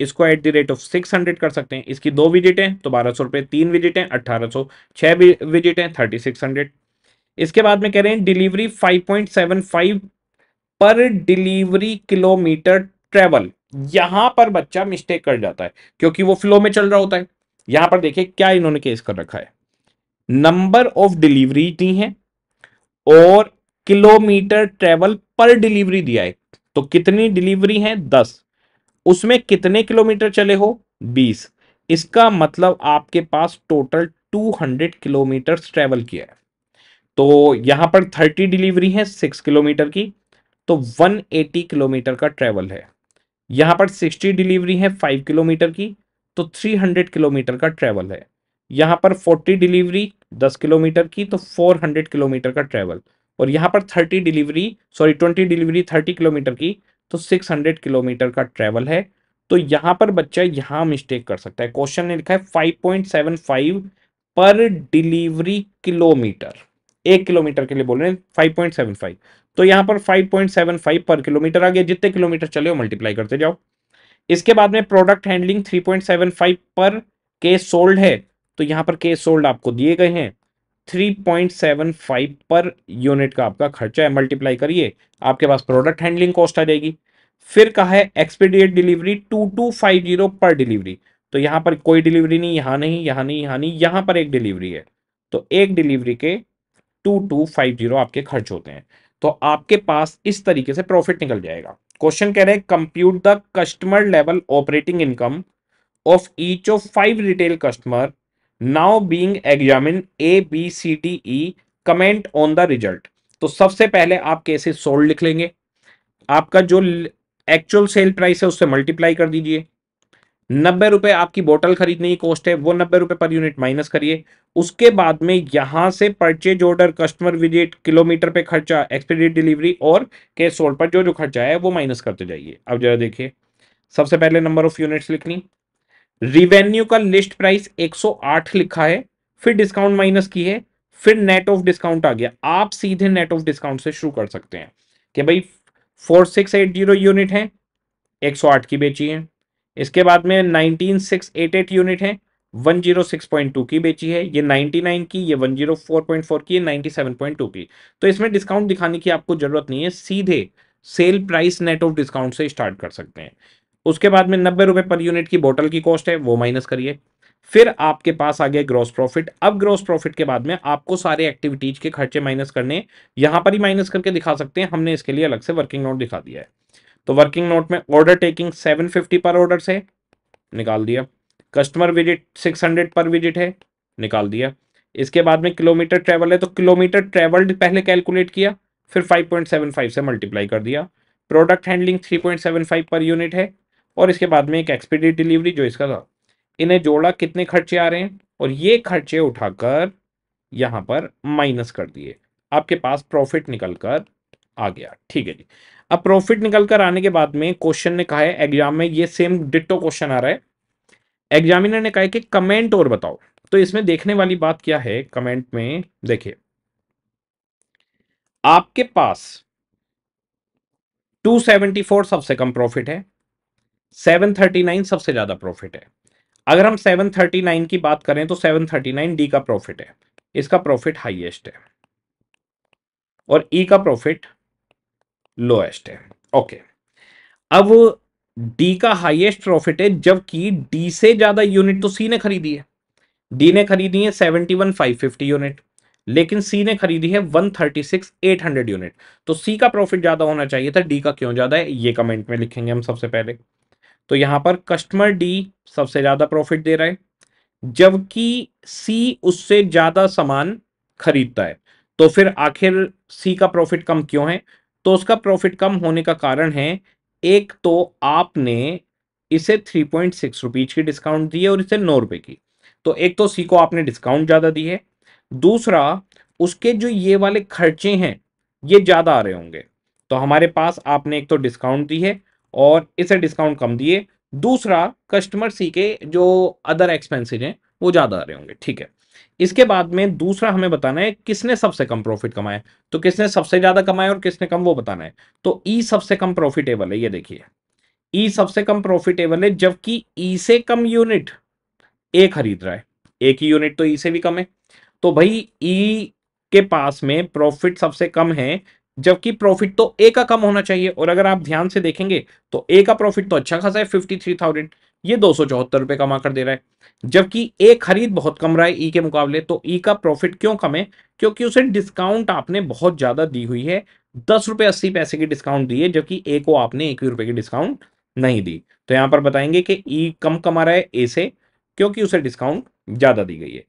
इसको एट द रेट ऑफ 600 कर सकते हैं इसकी दो विजिट विजिटें तो बारह सौ रुपये तीन विजिटें अट्ठारह सौ छः विजिटें थर्टी सिक्स हंड्रेड इसके बाद में कह रहे हैं डिलीवरी 5.75 पर डिलीवरी किलोमीटर ट्रेवल यहां पर बच्चा मिस्टेक कर जाता है क्योंकि वो फ्लो में चल रहा होता है यहां पर देखिए क्या इन्होंने केस कर रखा है नंबर ऑफ डिलीवरी दी है और किलोमीटर ट्रेवल पर डिलीवरी दिया है तो कितनी डिलीवरी है दस उसमें कितने किलोमीटर चले हो बीस इसका मतलब आपके पास total two hundred kilometre travel किया है तो यहाँ पर थर्टी डिलीवरी है सिक्स किलोमीटर की तो वन एटी किलोमीटर का ट्रेवल है यहाँ पर सिक्सटी डिलीवरी है फाइव किलोमीटर की तो थ्री हंड्रेड किलोमीटर का ट्रेवल है यहाँ पर फोर्टी डिलीवरी दस किलोमीटर की तो फोर हंड्रेड किलोमीटर का ट्रेवल और यहाँ पर thirty delivery sorry twenty delivery thirty kilometre की तो सिक्स हंड्रेड किलोमीटर का ट्रेवल है तो यहाँ पर बच्चा यहाँ मिस्टेक कर सकता है क्वेश्चन ने लिखा है five point seven five per delivery kilometre एक किलोमीटर के लिए बोल रहे हैं फाइव पॉइंट सेवन फाइव तो यहाँ पर five point seven five per kilometre आ गया जितने किलोमीटर चले हो मल्टीप्लाई करते जाओ इसके बाद में product handling three point seven five per case sold है तो यहाँ पर केस सोल्ड आपको दिए गए हैं 3.75 पर यूनिट का आपका खर्चा है मल्टीप्लाई करिए आपके पास प्रोडक्ट हैंडलिंग कॉस्ट आ जाएगी फिर कहा है expedite delivery two two five zero per delivery तो यहाँ पर कोई डिलीवरी नहीं यहां नहीं यहाँ नहीं यहाँ नहीं यहां पर एक डिलीवरी है तो एक डिलीवरी के टू टू फाइव जीरो आपके खर्च होते हैं तो आपके पास इस तरीके से प्रॉफिट निकल जाएगा क्वेश्चन कह रहे हैं compute the customer level operating income of each of five retail customer now being examine A B C D E comment on the result तो सबसे पहले आप कैसे सोल्ड लिख लेंगे आपका जो एक्चुअल सेल प्राइस है उससे मल्टीप्लाई कर दीजिए नब्बे रुपए आपकी बोतल खरीदने की कॉस्ट है वो नब्बे रुपए पर यूनिट माइनस करिए उसके बाद में यहां से purchase order customer visit kilometre पे खर्चा एक्सपीडिट डिलीवरी और कैश सोल्ड पर जो जो खर्चा है वो माइनस करते जाइए अब जरा देखिए सबसे पहले नंबर ऑफ यूनिट्स लिखनी रिवेन्यू का लिस्ट प्राइस 108 लिखा है फिर डिस्काउंट माइनस की है फिर नेट ऑफ डिस्काउंट आ गया आप सीधे नेट ऑफ डिस्काउंट से शुरू कर सकते हैं कि भाई four six eight zero unit है 108 की बेची है इसके बाद में 19688 यूनिट है 106.2 की बेची है ये 99 की ये 104.4 की ये 97.2 की तो इसमें डिस्काउंट दिखाने की आपको जरूरत नहीं है सीधे sale price net of discount से स्टार्ट कर सकते हैं उसके बाद में नब्बे रुपए पर यूनिट की बोतल की कॉस्ट है वो माइनस करिए फिर आपके पास आ गया ग्रॉस प्रॉफिट अब ग्रॉस प्रॉफिट के बाद में आपको सारे एक्टिविटीज के खर्चे माइनस करने यहां पर ही माइनस करके दिखा सकते हैं हमने इसके लिए अलग से वर्किंग नोट दिखा दिया है तो वर्किंग नोट में order taking seven per order से निकाल दिया customer visit six per visit है निकाल दिया इसके बाद में किलोमीटर ट्रेवल है तो किलोमीटर ट्रेवल्ड पहले कैलकुलेट किया फिर 5.75 से मल्टीप्लाई कर दिया प्रोडक्ट हैंडलिंग 3.75 पर यूनिट है और इसके बाद में एक एक्सपीडी डिलीवरी जो इसका था इन्हें जोड़ा कितने खर्चे आ रहे हैं और ये खर्चे उठाकर यहाँ पर माइनस कर दिए आपके पास प्रॉफिट निकल कर आ गया ठीक है जी अब प्रॉफिट निकल कर आने के बाद में क्वेश्चन ने कहा है एग्जाम में ये सेम डिटो क्वेश्चन आ रहा है एग्जामिनर ने कहा है कि कमेंट और बताओ तो इसमें देखने वाली बात क्या है कमेंट में देखिए आपके पास 274 सबसे कम प्रॉफिट है 739 सबसे ज़्यादा प्रॉफिट है अगर हम 739 की बात करें तो 739 डी का प्रॉफिट है इसका प्रॉफिट हाईएस्ट है और ई e का प्रॉफिट लोएस्ट है ओके अब डी का हाईएस्ट प्रॉफिट है जबकि डी से ज़्यादा यूनिट तो सी ने खरीदी है डी ने खरीदी है seventy one five fifty unit लेकिन सी ने खरीदी है one thirty six eight hundred unit तो सी का प्रॉफिट ज़्यादा होना चाहिए था डी का क्यों ज़्यादा है ये कमेंट में लिखेंगे हम सबसे पहले तो यहाँ पर कस्टमर डी सबसे ज़्यादा प्रॉफिट दे रहा है जबकि सी उससे ज़्यादा सामान खरीदता है तो फिर आखिर सी का प्रॉफिट कम क्यों है तो उसका प्रॉफिट कम होने का कारण है एक तो आपने इसे थ्री पॉइंट सिक्स रुपीज़ की डिस्काउंट दी है और इसे नौ रुपए की तो एक तो सी को आपने डिस्काउंट ज़्यादा दी है दूसरा उसके जो ये वाले खर्चे हैं ये ज़्यादा आ रहे होंगे तो हमारे पास आपने एक तो डिस्काउंट दी है और इसे डिस्काउंट कम दिए दूसरा कस्टमर सी के जो अदर एक्सपेंसिज हैं वो ज़्यादा आ रहे होंगे ठीक है इसके बाद में दूसरा हमें बताना है किसने सबसे कम प्रॉफिट कमाया तो किसने सबसे ज़्यादा कमाया और किसने कम वो बताना है तो ई e सबसे कम प्रॉफिटेबल है ये देखिए ई e सबसे कम प्रॉफिटेबल है जबकि ई e से कम यूनिट ए खरीद रहा है एक ही यूनिट तो ई से भी कम है तो भाई ई के पास में प्रॉफिट सबसे कम है जबकि प्रॉफिट तो ए का कम होना चाहिए और अगर आप ध्यान से देखेंगे तो ए का प्रॉफिट तो अच्छा खासा है फिफ्टी थ्री थाउजेंड ये दो सौ चौहत्तर रुपए कमा कर दे रहा है जबकि ए खरीद बहुत कम रहा है ई e के मुकाबले तो ई e का प्रॉफिट क्यों कम है क्योंकि उसे डिस्काउंट आपने बहुत ज़्यादा दी हुई है दस रुपए अस्सी पैसे की डिस्काउंट दी है जबकि ए को आपने एक रुपए की डिस्काउंट नहीं दी तो यहां पर बताएंगे कि ई e कम कमा रहा है ए से क्योंकि उसे डिस्काउंट ज़्यादा दी गई है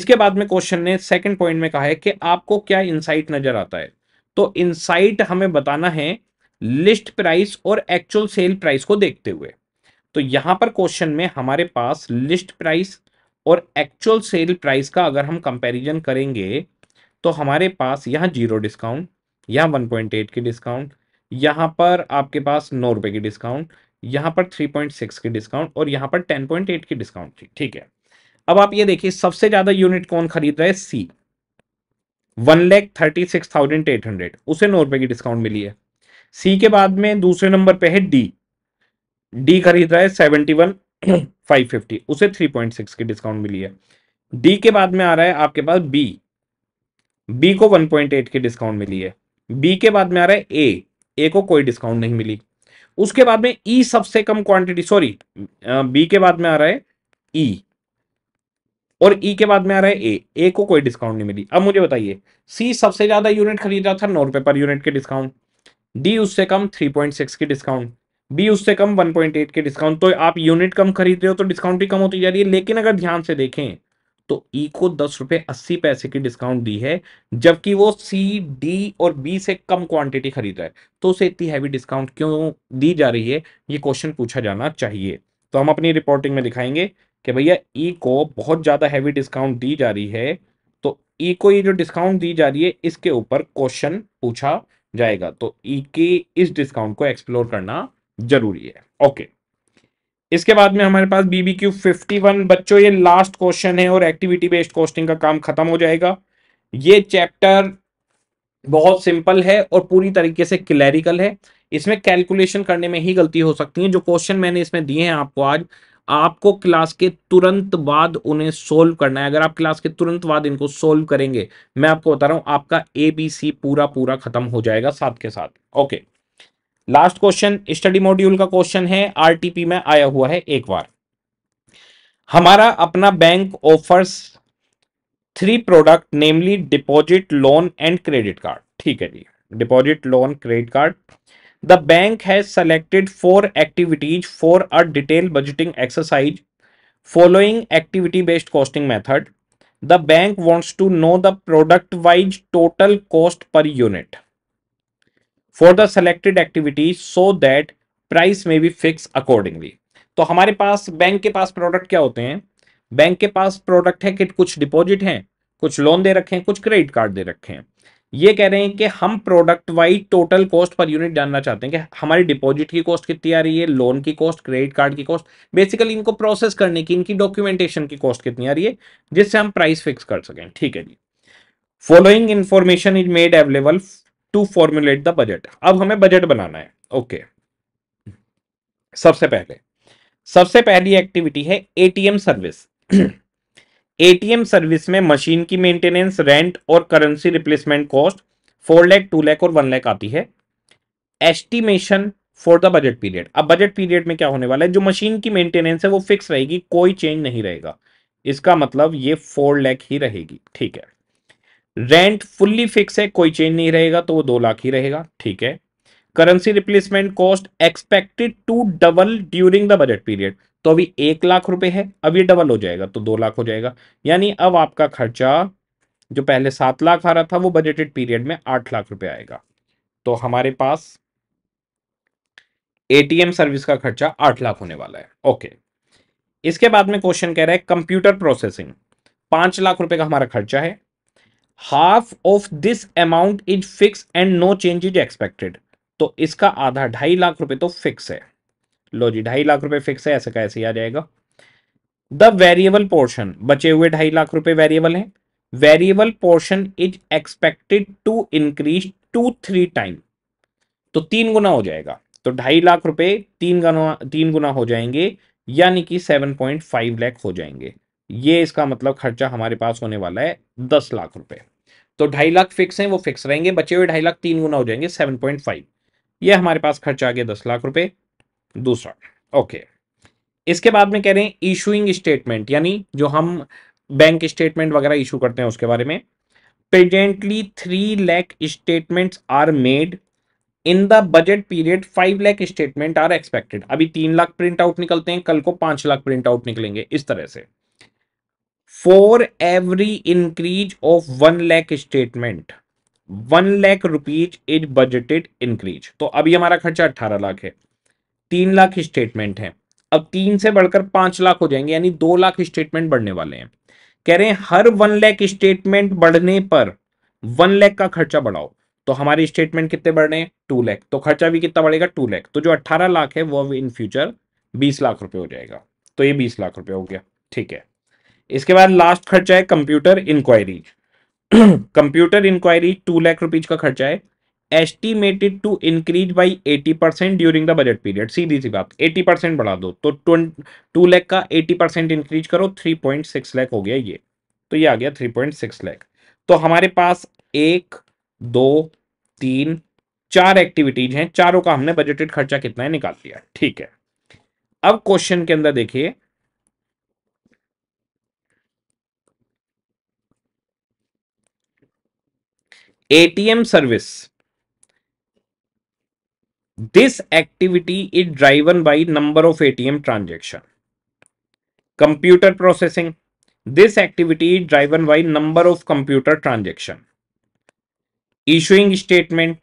इसके बाद में क्वेश्चन ने सेकंड पॉइंट में कहा है कि आपको क्या इंसाइट नज़र आता है तो इनसाइट हमें बताना है लिस्ट प्राइस और एक्चुअल सेल प्राइस को देखते हुए तो यहां पर क्वेश्चन में हमारे पास लिस्ट प्राइस और एक्चुअल सेल प्राइस का अगर हम कंपैरिजन करेंगे तो हमारे पास यहां जीरो डिस्काउंट यहां वन पॉइंट एट की डिस्काउंट यहां पर आपके पास नौ रुपए की डिस्काउंट यहां पर थ्री पॉइंट सिक्स की डिस्काउंट और यहां पर टेन पॉइंट एट की डिस्काउंट थी ठीक है अब आप ये देखिए सबसे ज़्यादा यूनिट कौन खरीद रहा है C one lakh thirty six thousand eight hundred उसे नौ रुपए की डिस्काउंट मिली है सी के बाद में दूसरे नंबर पे है डी डी खरीद रहा है सेवेंटी वन फाइव फिफ्टी उसे थ्री पॉइंट सिक्स की डिस्काउंट मिली है डी के बाद में आ रहा है आपके पास बी बी को वन पॉइंट एट की डिस्काउंट मिली है बी के बाद में आ रहा है ए ए को कोई डिस्काउंट नहीं मिली उसके बाद में ई e सबसे कम क्वांटिटी सॉरी बी के बाद में आ रहा है ई e, और ई e के बाद में आ रहा है ए ए को कोई डिस्काउंट नहीं मिली अब मुझे बताइए सी सबसे ज्यादा यूनिट खरीद रहा था नौ रुपए पर यूनिट के डिस्काउंट डी उससे कम थ्री पॉइंट सिक्स की डिस्काउंट बी उससे कम वन पॉइंट एट के डिस्काउंट तो आप यूनिट कम खरीद रहे हो तो डिस्काउंट ही कम होती जा रही है लेकिन अगर ध्यान से देखें तो ई e को दस रुपए अस्सी पैसे की डिस्काउंट दी है जबकि वो सी डी और बी से कम क्वांटिटी खरीद रहा है तो उसे इतनी हैवी डिस्काउंट क्यों दी जा रही है ये क्वेश्चन पूछा जाना चाहिए तो हम अपनी रिपोर्टिंग में दिखाएंगे कि भैया ई e को बहुत ज़्यादा हैवी डिस्काउंट दी जा रही है तो ई e को ये जो डिस्काउंट दी जा रही है इसके ऊपर क्वेश्चन पूछा जाएगा तो ई e के इस डिस्काउंट को एक्सप्लोर करना जरूरी है ओके इसके बाद में हमारे पास बीबी क्यू फिफ्टी वन बच्चों ये लास्ट क्वेश्चन है और एक्टिविटी बेस्ड कोस्टिंग का काम खत्म हो जाएगा ये चैप्टर बहुत सिंपल है और पूरी तरीके से क्लैरिकल है इसमें कैलकुलेशन करने में ही गलती हो सकती है जो क्वेश्चन मैंने इसमें दिए हैं आपको आज आपको क्लास के तुरंत बाद उन्हें सोल्व करना है अगर आप क्लास के तुरंत बाद इनको सोल्व करेंगे मैं आपको बता रहा हूं आपका ए बी सी पूरा पूरा खत्म हो जाएगा साथ के साथ okay last question study module का क्वेश्चन है आरटीपी में आया हुआ है एक बार हमारा अपना bank offers three product namely deposit loan and credit card ठीक है जी deposit loan credit card the bank has selected four activities for a detail budgeting exercise following activity based costing method the bank wants to know the product wise total cost per unit for the selected activities so that price may be fix accordingly तो हमारे पास बैंक के पास प्रोडक्ट क्या होते हैं बैंक के पास प्रोडक्ट है कि कुछ डिपॉजिट हैं कुछ लोन दे रखे हैं कुछ क्रेडिट कार्ड दे रखे हैं ये कह रहे हैं कि हम product wise total cost per unit जानना चाहते हैं कि हमारी डिपॉजिट की कॉस्ट कितनी आ रही है लोन की कॉस्ट क्रेडिट कार्ड की कॉस्ट बेसिकली इनको प्रोसेस करने की इनकी डॉक्यूमेंटेशन की कॉस्ट कितनी आ रही है जिससे हम प्राइस फिक्स कर सकें ठीक है जी following information is made available to formulate the budget अब हमें बजट बनाना है ओके सबसे पहले सबसे पहली एक्टिविटी है एटीएम सर्विस एटीएम सर्विस में मशीन की मेंटेनेंस रेंट और currency replacement cost four lakh two lakh और वन लैख आती है estimation for the budget period अब बजट पीरियड में क्या होने वाला है जो मशीन की मेंटेनेंस है वो फिक्स रहेगी कोई चेंज नहीं रहेगा इसका मतलब ये फोर लैख ही रहेगी ठीक है रेंट फुल्ली फिक्स है कोई चेंज नहीं रहेगा तो वो दो लाख ही रहेगा ठीक है currency replacement cost expected to double during the budget period तो अभी एक लाख रुपए है अब ये डबल हो जाएगा तो दो लाख हो जाएगा यानी अब आपका खर्चा जो पहले सात लाख आ रहा था वो बजटेड पीरियड में आठ लाख रुपए आएगा तो हमारे पास एटीएम सर्विस का खर्चा आठ लाख होने वाला है ओके इसके बाद में क्वेश्चन कह रहा है कंप्यूटर प्रोसेसिंग पांच लाख रुपए का हमारा खर्चा है half of this amount is fix and no change is expected तो इसका आधा ढाई लाख रुपए तो फिक्स है लो जी ढाई लाख रुपए फिक्स है ऐसे का ऐसे आ जाएगा द वेरिएबल पोर्शन बचे हुए ढाई लाख रुपए वेरिएबल है variable portion is expected to increase to three time तो तीन गुना हो जाएगा तो ढाई लाख रुपए तीन गुना तीन गुना हो जाएंगे यानी कि सेवन पॉइंट फाइव लैख हो जाएंगे ये इसका मतलब खर्चा हमारे पास होने वाला है दस लाख रुपए तो ढाई लाख फिक्स हैं वो फिक्स रहेंगे बचे हुए ढाई लाख तीन गुना हो जाएंगे सेवन पॉइंट फाइव यह हमारे पास खर्च आ गया दस लाख रुपए दूसरा ओके इसके बाद में कह रहे हैं इशूइंग स्टेटमेंट यानी जो हम बैंक स्टेटमेंट वगैरह इशू करते हैं उसके बारे में presently three lakh statement are made in the budget period five lakh statement are expected अभी तीन लाख प्रिंट आउट निकलते हैं कल को पांच लाख प्रिंट आउट निकलेंगे इस तरह से for every increase of one lakh statement one lakh rupees is budgeted increase तो अभी हमारा खर्चा अट्ठारह लाख है तीन लाख स्टेटमेंट है अब तीन से बढ़कर पांच लाख हो जाएंगे यानी दो लाख स्टेटमेंट बढ़ने वाले हैं कह रहे हैं हर वन लाख स्टेटमेंट बढ़ने पर वन लाख का खर्चा बढ़ाओ तो हमारे स्टेटमेंट कितने बढ़ रहे हैं टू लैख तो खर्चा भी कितना बढ़ेगा टू लैख तो जो अट्ठारह लाख है वो इन फ्यूचर बीस लाख रुपए हो जाएगा तो ये बीस लाख रुपए हो गया ठीक है इसके बाद लास्ट खर्चा है computer inquiry computer inquiry two lakh rupees का खर्चा है estimated to increase by eighty percent during the budget period सीधी सी बात एटी परसेंट बढ़ा दो तो टू लैख का एटी परसेंट इंक्रीज करो थ्री पॉइंट सिक्स लैख हो गया ये तो ये आ गया थ्री पॉइंट सिक्स लैख तो हमारे पास एक दो तीन चार एक्टिविटीज हैं चारों का हमने बजटेड खर्चा कितना है निकाल लिया ठीक है अब क्वेश्चन के अंदर देखिए ATM service this activity is driven by number of ATM transaction computer processing this activity is driven by number of computer transaction issuing statement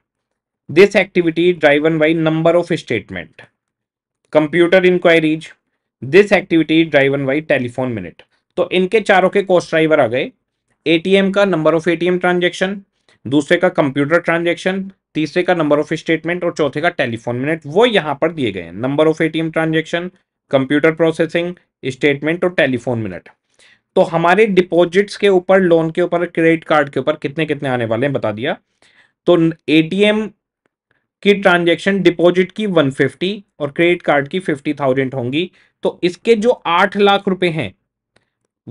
this activity driven by number of statement computer inquiries this activity driven by telephone minute तो इनके चारों के कोस्ट ड्राइवर आ गए एटीएम का नंबर ऑफ एटीएम ट्रांजेक्शन दूसरे का कंप्यूटर ट्रांजेक्शन तीसरे का नंबर ऑफ स्टेटमेंट और चौथे का टेलीफोन मिनट वो यहाँ पर दिए गए हैं number of ATM transaction computer processing statement और टेलीफोन मिनट तो हमारे डिपॉजिट्स के ऊपर लोन के ऊपर क्रेडिट कार्ड के ऊपर कितने कितने आने वाले हैं बता दिया तो एटीएम की ट्रांजैक्शन डिपॉजिट की 150 और क्रेडिट कार्ड की 50,000 होंगी तो इसके जो आठ लाख रुपए हैं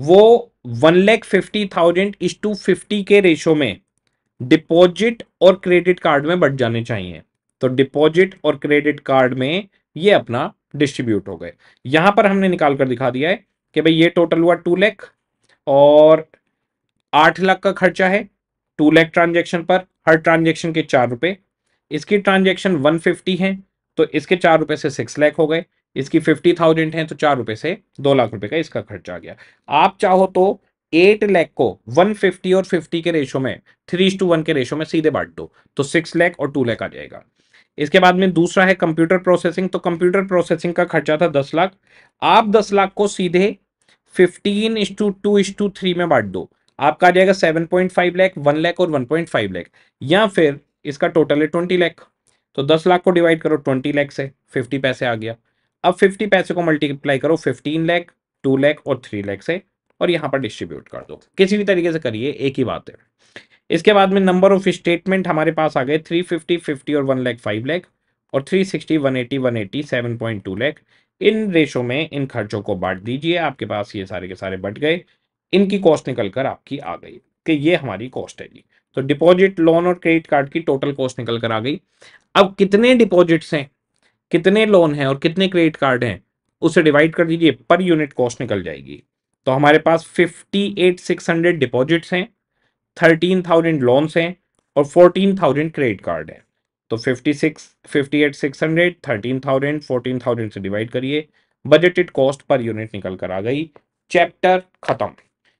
वो वन लैख फिफ्टी थाउजेंड इस टू फिफ्टी के रेशो में डिपॉजिट और क्रेडिट कार्ड में बट जाने चाहिए तो डिपॉजिट और क्रेडिट कार्ड में ये अपना डिस्ट्रीब्यूट हो गए यहां पर हमने निकाल कर दिखा दिया है कि भाई ये टोटल हुआ टू लैख और आठ लाख का खर्चा है टू लैख ट्रांजेक्शन पर हर ट्रांजेक्शन के चार रुपए इसकी ट्रांजेक्शन वन फिफ्टी है तो इसके चार रुपए से सिक्स लैख हो गए इसकी फिफ्टी थाउजेंड है तो चार रुपए से दो लाख रुपए का इसका खर्चा आ गया आप चाहो तो एट लैख को वन फिफ्टी और फिफ्टी के रेशो में थ्री टू वन के रेशो में सीधे बांट दो तो सिक्स लैख और टू लैख आ जाएगा इसके बाद में दूसरा है कंप्यूटर प्रोसेसिंग तो कंप्यूटर प्रोसेसिंग का खर्चा था दस लाख आप दस लाख को सीधे fifteen is to two is to three में बांट दो आपका आ जाएगा seven point five lakh one lakh और वन पॉइंट फाइव लैख या फिर इसका टोटल है ट्वेंटी लैख तो दस लाख को डिवाइड करो ट्वेंटी लैख से फिफ्टी पैसे आ गया अब फिफ्टी पैसे को मल्टीप्लाई करो फिफ्टीन लैख टू लैख और थ्री लैख से और यहाँ पर डिस्ट्रीब्यूट कर दो किसी भी तरीके से करिए एक ही बात है इसके बाद में नंबर ऑफ स्टेटमेंट हमारे पास आ गए थ्री फिफ्टी फिफ्टी और वन लैख फाइव लैख और three sixty one eighty one eighty seven point two lakh इन रेशो में इन खर्चों को बांट दीजिए आपके पास ये सारे के सारे बट गए इनकी कॉस्ट निकल कर आपकी आ गई कि ये हमारी कॉस्ट है जी तो डिपॉजिट लोन और क्रेडिट कार्ड की टोटल कॉस्ट निकल कर आ गई अब कितने डिपॉजिट्स हैं कितने लोन हैं और कितने क्रेडिट कार्ड हैं उसे डिवाइड कर दीजिए पर यूनिट कॉस्ट निकल जाएगी तो हमारे पास fifty eight six hundred deposits हैं थर्टीन थाउजेंड लोन्स हैं और फोर्टीन थाउजेंड क्रेडिट कार्ड है तो fifty six fifty eight six hundred thirteen thousand fourteen thousand से डिवाइड करिए बजटेड कॉस्ट पर यूनिट निकल कर आ गई चैप्टर खत्म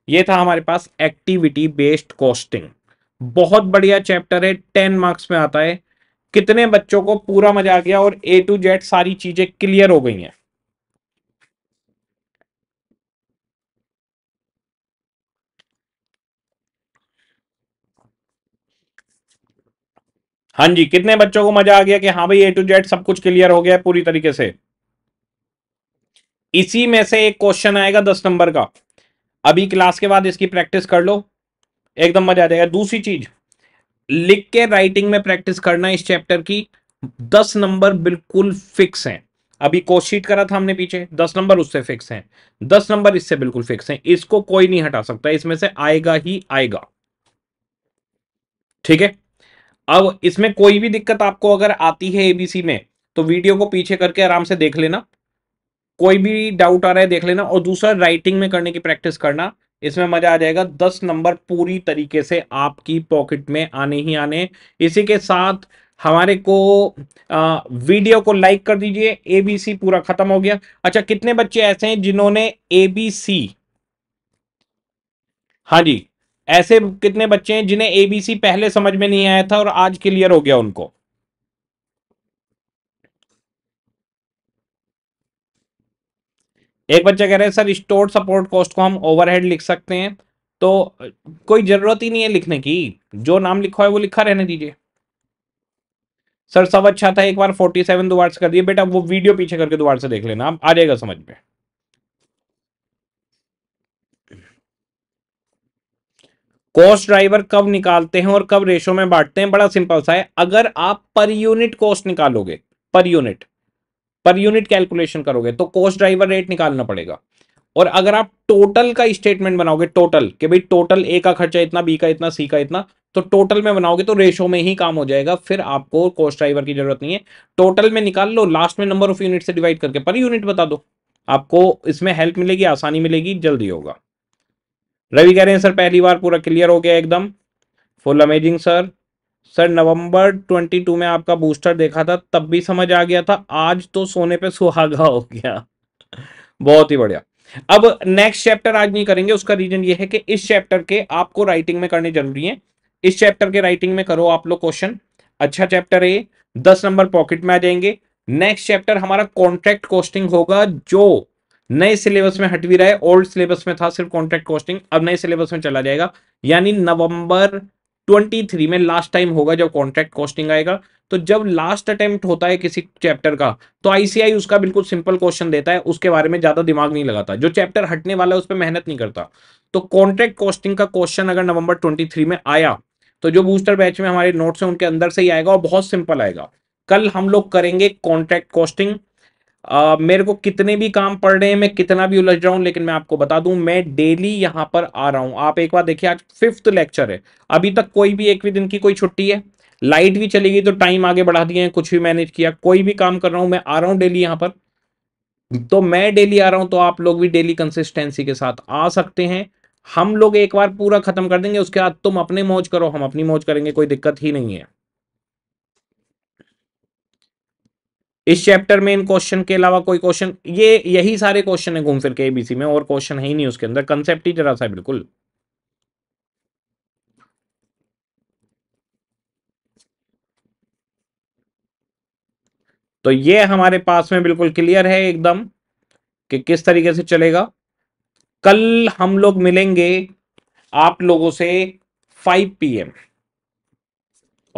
ये था हमारे पास एक्टिविटी बेस्ड कॉस्टिंग बहुत बढ़िया चैप्टर है टेन मार्क्स में आता है कितने बच्चों को पूरा मजा आ गया और ए टू जेड सारी चीजें क्लियर हो गई हैं हाँ जी कितने बच्चों को मजा आ गया कि हाँ भाई ए टू जेड सब कुछ क्लियर हो गया है पूरी तरीके से इसी में से एक क्वेश्चन आएगा दस नंबर का अभी क्लास के बाद इसकी प्रैक्टिस कर लो एकदम मजा आ जाएगा दूसरी चीज लिख के राइटिंग में प्रैक्टिस करना इस चैप्टर की दस नंबर बिल्कुल फिक्स है अभी कोशिश करा था हमने पीछे दस नंबर उससे फिक्स है दस नंबर इससे बिल्कुल फिक्स है इसको कोई नहीं हटा सकता इसमें से आएगा ही आएगा ठीक है अब इसमें कोई भी दिक्कत आपको अगर आती है एबीसी में तो वीडियो को पीछे करके आराम से देख लेना कोई भी डाउट आ रहा है देख लेना और दूसरा राइटिंग में करने की प्रैक्टिस करना इसमें मजा आ जाएगा दस नंबर पूरी तरीके से आपकी पॉकेट में आने ही आने इसी के साथ हमारे को आ, वीडियो को लाइक कर दीजिए एबीसी पूरा खत्म हो गया अच्छा कितने बच्चे ऐसे हैं जिन्होंने एबीसी हाँ जी ऐसे कितने बच्चे हैं जिन्हें एबीसी पहले समझ में नहीं आया था और आज क्लियर हो गया उनको एक बच्चा कह रहे हैं सर स्टोर सपोर्ट कॉस्ट को हम ओवरहेड लिख सकते हैं तो कोई जरूरत ही नहीं है लिखने की जो नाम लिखा है वो लिखा रहने दीजिए सर सब अच्छा था एक बार 47 दोबारा से कर दिए बेटा वो वीडियो पीछे करके दोबारा से देख लेना आप आ जाएगा समझ में कॉस्ट ड्राइवर कब निकालते हैं और कब रेशो में बांटते हैं बड़ा सिंपल सा है अगर आप पर यूनिट कॉस्ट निकालोगे per unit per unit calculation करोगे तो कॉस्ट ड्राइवर रेट निकालना पड़ेगा और अगर आप टोटल का स्टेटमेंट बनाओगे टोटल कि भाई टोटल ए का खर्चा इतना बी का इतना सी का इतना तो टोटल में बनाओगे तो रेशो में ही काम हो जाएगा फिर आपको कॉस्ट ड्राइवर की जरूरत नहीं है टोटल में निकाल लो लास्ट में नंबर ऑफ यूनिट से डिवाइड करके पर यूनिट बता दो आपको इसमें हेल्प मिलेगी आसानी मिलेगी जल्दी होगा रवि कह रहे हैं सर पहली बार पूरा क्लियर हो गया एकदम full amazing sir sir November 22 में आपका बूस्टर देखा था तब भी समझ आ गया था आज तो सोने पे सुहागा हो गया बहुत ही बढ़िया अब नेक्स्ट चैप्टर आज नहीं करेंगे उसका रीजन ये है कि इस चैप्टर के आपको राइटिंग में करने जरूरी है इस चैप्टर के राइटिंग में करो आप लोग क्वेश्चन अच्छा चैप्टर है दस नंबर पॉकेट में आ जाएंगे नेक्स्ट चैप्टर हमारा कॉन्ट्रैक्ट कॉस्टिंग होगा जो नए सिलेबस में हट भी रहा है ओल्ड सिलेबस में था सिर्फ कॉन्ट्रैक्ट कॉस्टिंग अब नए सिलेबस में चला जाएगा यानी नवंबर 23 में लास्ट टाइम होगा जब कॉन्ट्रैक्ट कॉस्टिंग आएगा तो जब लास्ट अटेम्प्ट होता है किसी चैप्टर का तो आईसीआई उसका बिल्कुल सिंपल क्वेश्चन देता है उसके बारे में ज्यादा दिमाग नहीं लगाता जो चैप्टर हटने वाला है उस पर मेहनत नहीं करता तो कॉन्ट्रैक्ट कॉस्टिंग का क्वेश्चन अगर नवंबर ट्वेंटी में आया तो जो बूस्टर बैच में हमारे नोट्स हैं उनके अंदर से ही आएगा और बहुत सिंपल आएगा कल हम लोग करेंगे कॉन्ट्रैक्ट कॉस्टिंग Uh, मेरे को कितने भी काम पड़ रहे हैं मैं कितना भी उलझ रहा हूं लेकिन मैं आपको बता दूं मैं डेली यहां पर आ रहा हूं आप एक बार देखिए आज फिफ्थ लेक्चर है अभी तक कोई भी एक भी दिन की कोई छुट्टी है लाइट भी चली गई तो टाइम आगे बढ़ा दिए कुछ भी मैनेज किया कोई भी काम कर रहा हूं मैं आ रहा हूं डेली यहाँ पर तो मैं डेली आ रहा हूं तो आप लोग भी डेली कंसिस्टेंसी के साथ आ सकते हैं हम लोग एक बार पूरा खत्म कर देंगे उसके बाद तुम अपने मौज करो हम अपनी मौज करेंगे कोई दिक्कत ही नहीं है इस चैप्टर में इन क्वेश्चन के अलावा कोई क्वेश्चन ये यही सारे क्वेश्चन है घूम फिर के एबीसी में और क्वेश्चन है ही नहीं उसके अंदर कंसेप्ट ही जरा सा बिल्कुल तो ये हमारे पास में बिल्कुल क्लियर है एकदम कि किस तरीके से चलेगा कल हम लोग मिलेंगे आप लोगों से 5 पीएम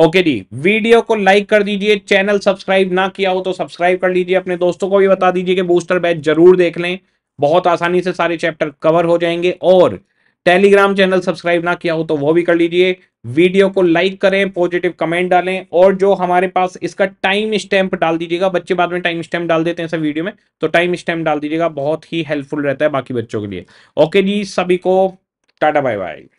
ओके जी वीडियो को लाइक कर दीजिए चैनल सब्सक्राइब ना किया हो तो सब्सक्राइब कर लीजिए अपने दोस्तों को भी बता दीजिए कि बूस्टर बैच जरूर देख लें बहुत आसानी से सारे चैप्टर कवर हो जाएंगे और टेलीग्राम चैनल सब्सक्राइब ना किया हो तो वो भी कर लीजिए वीडियो को लाइक करें पॉजिटिव कमेंट डालें और जो हमारे पास इसका टाइम स्टैम्प डाल दीजिएगा बच्चे बाद में टाइम स्टैम्प डाल देते हैं सब वीडियो में तो टाइम स्टैम्प डाल दीजिएगा बहुत ही हेल्पफुल रहता है बाकी बच्चों के लिए ओके जी सभी को टाटा बाय बाय